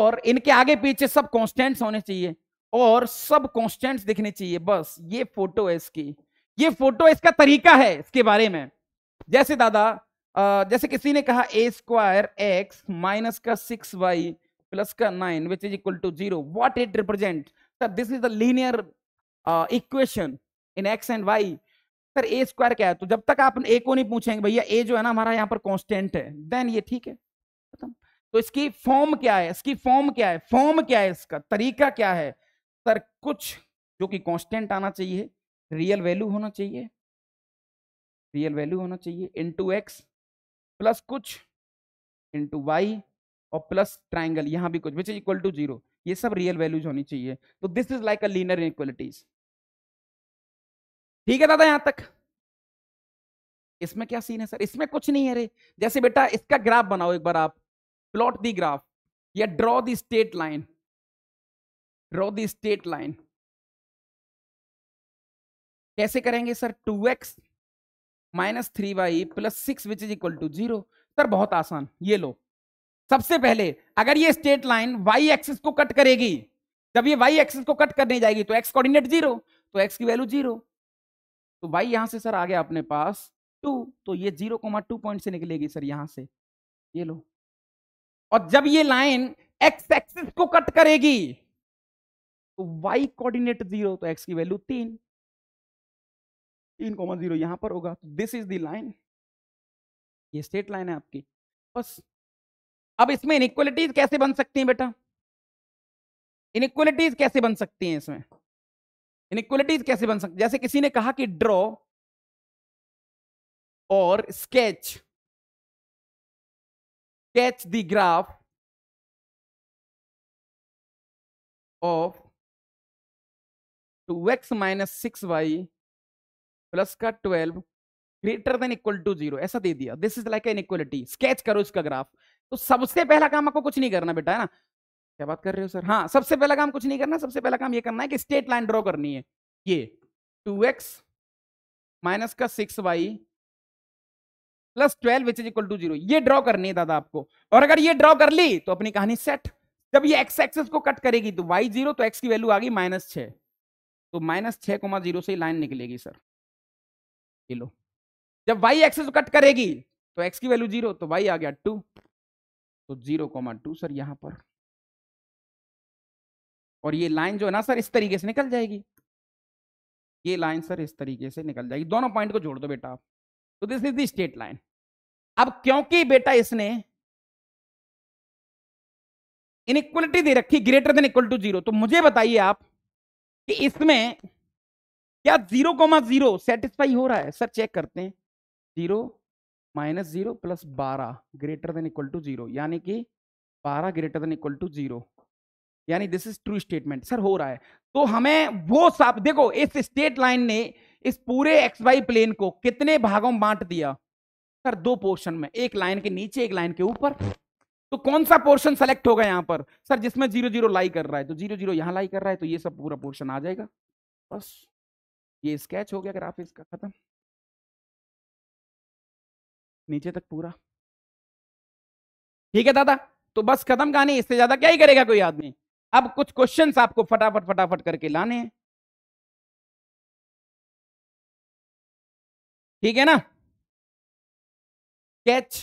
और इनके आगे पीछे सब कॉन्स्टेंट्स होने चाहिए और सब कॉन्स्टेंट्स दिखने चाहिए बस ये फोटो है इसकी ये फोटो इसका तरीका है इसके बारे में जैसे दादा जैसे किसी ने कहा ए स्क्वायर एक्स माइनस का सिक्स वाई प्लस का nine which is equal to zero what it represent sir this is the linear equation in x and y sir a square क्या है तो जब तक आप ए को नहीं पूछेंगे भैया ए जो है ना हमारा यहाँ पर कॉन्स्टेंट है देन ये ठीक है तो इसकी फॉर्म क्या है इसकी फॉर्म क्या है फॉर्म क्या है इसका तरीका क्या है सर कुछ जो कि कांस्टेंट आना चाहिए रियल वैल्यू होना चाहिए रियल वैल्यू होना चाहिए इन टू एक्स प्लस कुछ इन टू वाई और प्लस ट्राइंगल यहाँ भी कुछ which is equal to zero ये सब रियल वैल्यूज होनी चाहिए तो this is like a linear inequalities ठीक है दादा यहाँ तक इसमें क्या सीन है सर इसमें कुछ नहीं है रे जैसे बेटा इसका ग्राफ बनाओ एक बार आप प्लॉट दी ग्राफ या draw the straight line draw the straight line कैसे करेंगे sir two x minus three y plus six which is equal to zero sir बहुत आसान ये लो सबसे पहले अगर ये स्टेट लाइन वाई एक्सिस को कट करेगी जब ये वाई एक्सिस को कट करने जाएगी तो एक्स कोऑर्डिनेट जीरो तो एक्स की वैल्यू जीरो तो वाई यहां से सर आ गया अपने पास टू तो ये जीरो कोमा टू पॉइंट से निकलेगी सर यहां से ये लो और जब ये लाइन एक्स एक्सिस को कट करेगी तो वाई कोऑर्डिनेट जीरो तो एक्स की वैल्यू तीन तीन कॉमा जीरो यहां पर होगा तो दिस इज दाइन लाइन ये स्टेट लाइन है आपकी बस अब इसमें इनक्वलिटीज कैसे बन सकती हैं बेटा इनक्वलिटीज कैसे बन सकती हैं इसमें इनक्वलिटीज कैसे बन सकती जैसे किसी ने कहा कि ड्रॉ और sketch sketch the graph of two x minus six y plus का twelve greater than equal to zero ऐसा दे दिया this is like an equality sketch करो इसका ग्राफ तो सबसे पहला काम आपको कुछ नहीं करना बेटा है ना क्या बात कर रहे हो सर हाँ सबसे पहला काम कुछ नहीं करना सबसे पहला काम ये करना है कि स्टेट लाइन ड्रॉ करनी है ये टू एक्स माइनस का six y plus twelve which is equal to zero ये ड्रॉ करनी है दादा आपको और अगर ये ड्रॉ कर ली तो अपनी कहानी सेट जब ये एक्स एक्सेस को कट करेगी तो वाई जीरो तो एक्स की वैल्यू आ गई माइनस छः तो माइनस छः कोमा जीरो से लाइन निकलेगी सर ये लो जब वाई एक्सेस कट करेगी तो एक्स की वैल्यू जीरो तो वाई आ गया टू तो जीरो कॉमा टू सर यहां पर और ये लाइन जो है ना सर इस तरीके से निकल जाएगी ये लाइन सर इस तरीके से निकल जाएगी दोनों पॉइंट को जोड़ दो बेटा आप तो this is the straight line अब क्योंकि बेटा इसने इनक्वलिटी दे रखी greater than equal to zero तो मुझे बताइए आप कि इसमें क्या जीरो कॉमा जीरो सेटिस्फाई हो रहा है सर चेक करते हैं जीरो माइनस जीरो प्लस बारह greater than equal to zero यानी कि बारह greater than equal to zero यानी this is true statement sir हो रहा है तो हमें वो साफ देखो इस स्टेट लाइन ने इस पूरे एक्स वाई प्लेन को कितने भागों में बांट दिया सर दो पोर्शन में एक लाइन के नीचे एक लाइन के ऊपर तो कौन सा पोर्शन सेलेक्ट होगा यहां पर सर जिसमें जीरो जीरो लाई कर रहा है तो जीरो जीरो यहां लाई कर रहा है तो ये सब पूरा पोर्शन आ जाएगा बस ये स्केच हो गया ग्राफ इसका खत्म नीचे तक पूरा ठीक है दादा तो बस खत्म कहानी इससे ज्यादा क्या ही करेगा कोई आदमी अब कुछ क्वेश्चंस आपको फटाफट फटाफट करके लाने हैं ठीक है ना स्केच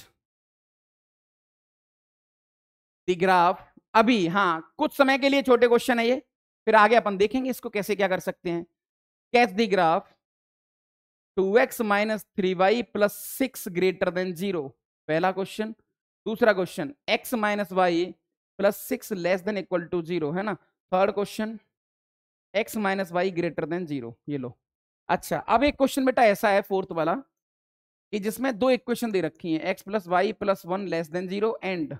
ग्राफ अभी हाँ कुछ समय के लिए छोटे क्वेश्चन है ये फिर आगे अपन देखेंगे इसको कैसे क्या कर सकते हैं sketch the graph two x minus three y plus six greater than zero पहला क्वेश्चन दूसरा question x minus y plus six less than equal to zero है ना third question x minus y greater than zero ये लो अच्छा अब एक क्वेश्चन बेटा ऐसा है फोर्थ वाला कि जिसमें दो इक्वेशन दे रखी है x plus y plus one less than zero and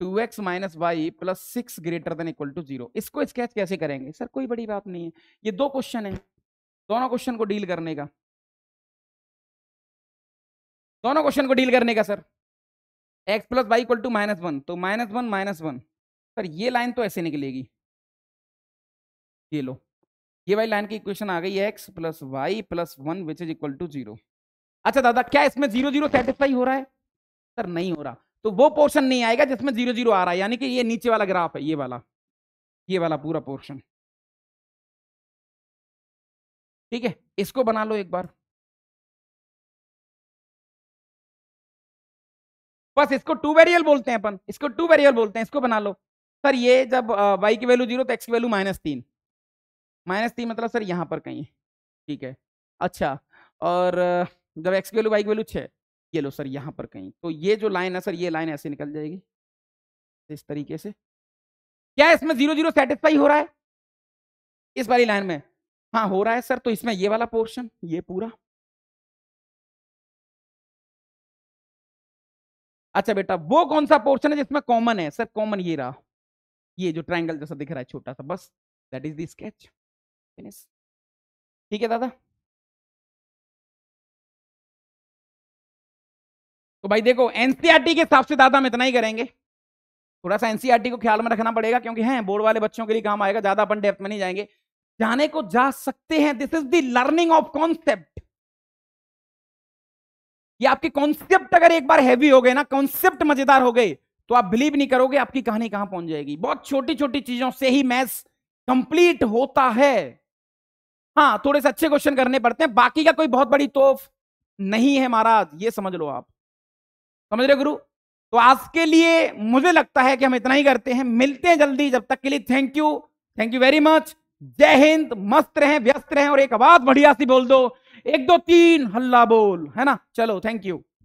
two x minus y plus six greater than equal to zero इसको स्केच कैसे करेंगे सर कोई बड़ी बात नहीं है ये दो क्वेश्चन है दोनों क्वेश्चन को डील करने का दोनों क्वेश्चन को डील करने का sir x plus y equal to minus one तो minus one minus one sir ये लाइन तो ऐसे निकलेगी ये लो ये वाली लाइन की इक्वेशन आ गई है x plus y plus one which is equal to zero अच्छा दादा क्या इसमें जीरो जीरो सेटिस्फाई हो रहा है सर नहीं हो रहा तो वो पोर्शन नहीं आएगा जिसमें जीरो जीरो आ रहा है यानी कि ये नीचे वाला ग्राफ है ये वाला ये वाला पूरा पोर्शन ठीक है इसको बना लो एक बार बस इसको टू वेरियल बोलते हैं अपन इसको टू वेरियल बोलते हैं इसको बना लो सर ये जब वाई की वैल्यू जीरो तो एक्स की वैल्यू माइनस तीन माइनस तीन मतलब सर यहां पर कहीं ठीक है अच्छा और जब एक्स की वैल्यू वाई की वैल्यू छः ये लो सर यहाँ पर कहीं तो ये जो लाइन है सर ये लाइन ऐसे निकल जाएगी इस तरीके से क्या इसमें जीरो जीरो सेटिस्फाई हो रहा है इस वाली लाइन में हाँ हो रहा है सर तो इसमें ये वाला पोर्शन ये पूरा अच्छा बेटा वो कौन सा पोर्शन है जिसमें कॉमन है सर कॉमन ये रहा ये जो ट्रायंगल जैसा दिख रहा है छोटा सा बस that is the sketch finish ठीक है दादा तो भाई देखो एनसीआरटी e के हिसाब से दादा हम इतना ही करेंगे थोड़ा सा एनसीआरटी e को ख्याल में रखना पड़ेगा क्योंकि हैं बोर्ड वाले बच्चों के लिए काम आएगा ज्यादा अपन डेप्थ में नहीं जाएंगे जाने को जा सकते हैं this is the learning of concept ये आपके कॉन्सेप्ट अगर एक बार हैवी हो गए ना कॉन्सेप्ट मजेदार हो गए तो आप बिलीव नहीं करोगे आपकी कहानी कहां पहुंच जाएगी बहुत छोटी छोटी चीजों से ही मैथ्स कंप्लीट होता है हाँ थोड़े से अच्छे क्वेश्चन करने पड़ते हैं बाकी का कोई बहुत बड़ी तोफ नहीं है महाराज ये समझ लो आप समझ रहे गुरु तो आज के लिए मुझे लगता है कि हम इतना ही करते हैं मिलते हैं जल्दी जब तक के लिए thank you thank you very much जय हिंद मस्त रहें व्यस्त रहें और एक आवाज बढ़िया सी बोल दो एक दो तीन हल्ला बोल है ना चलो थैंक यू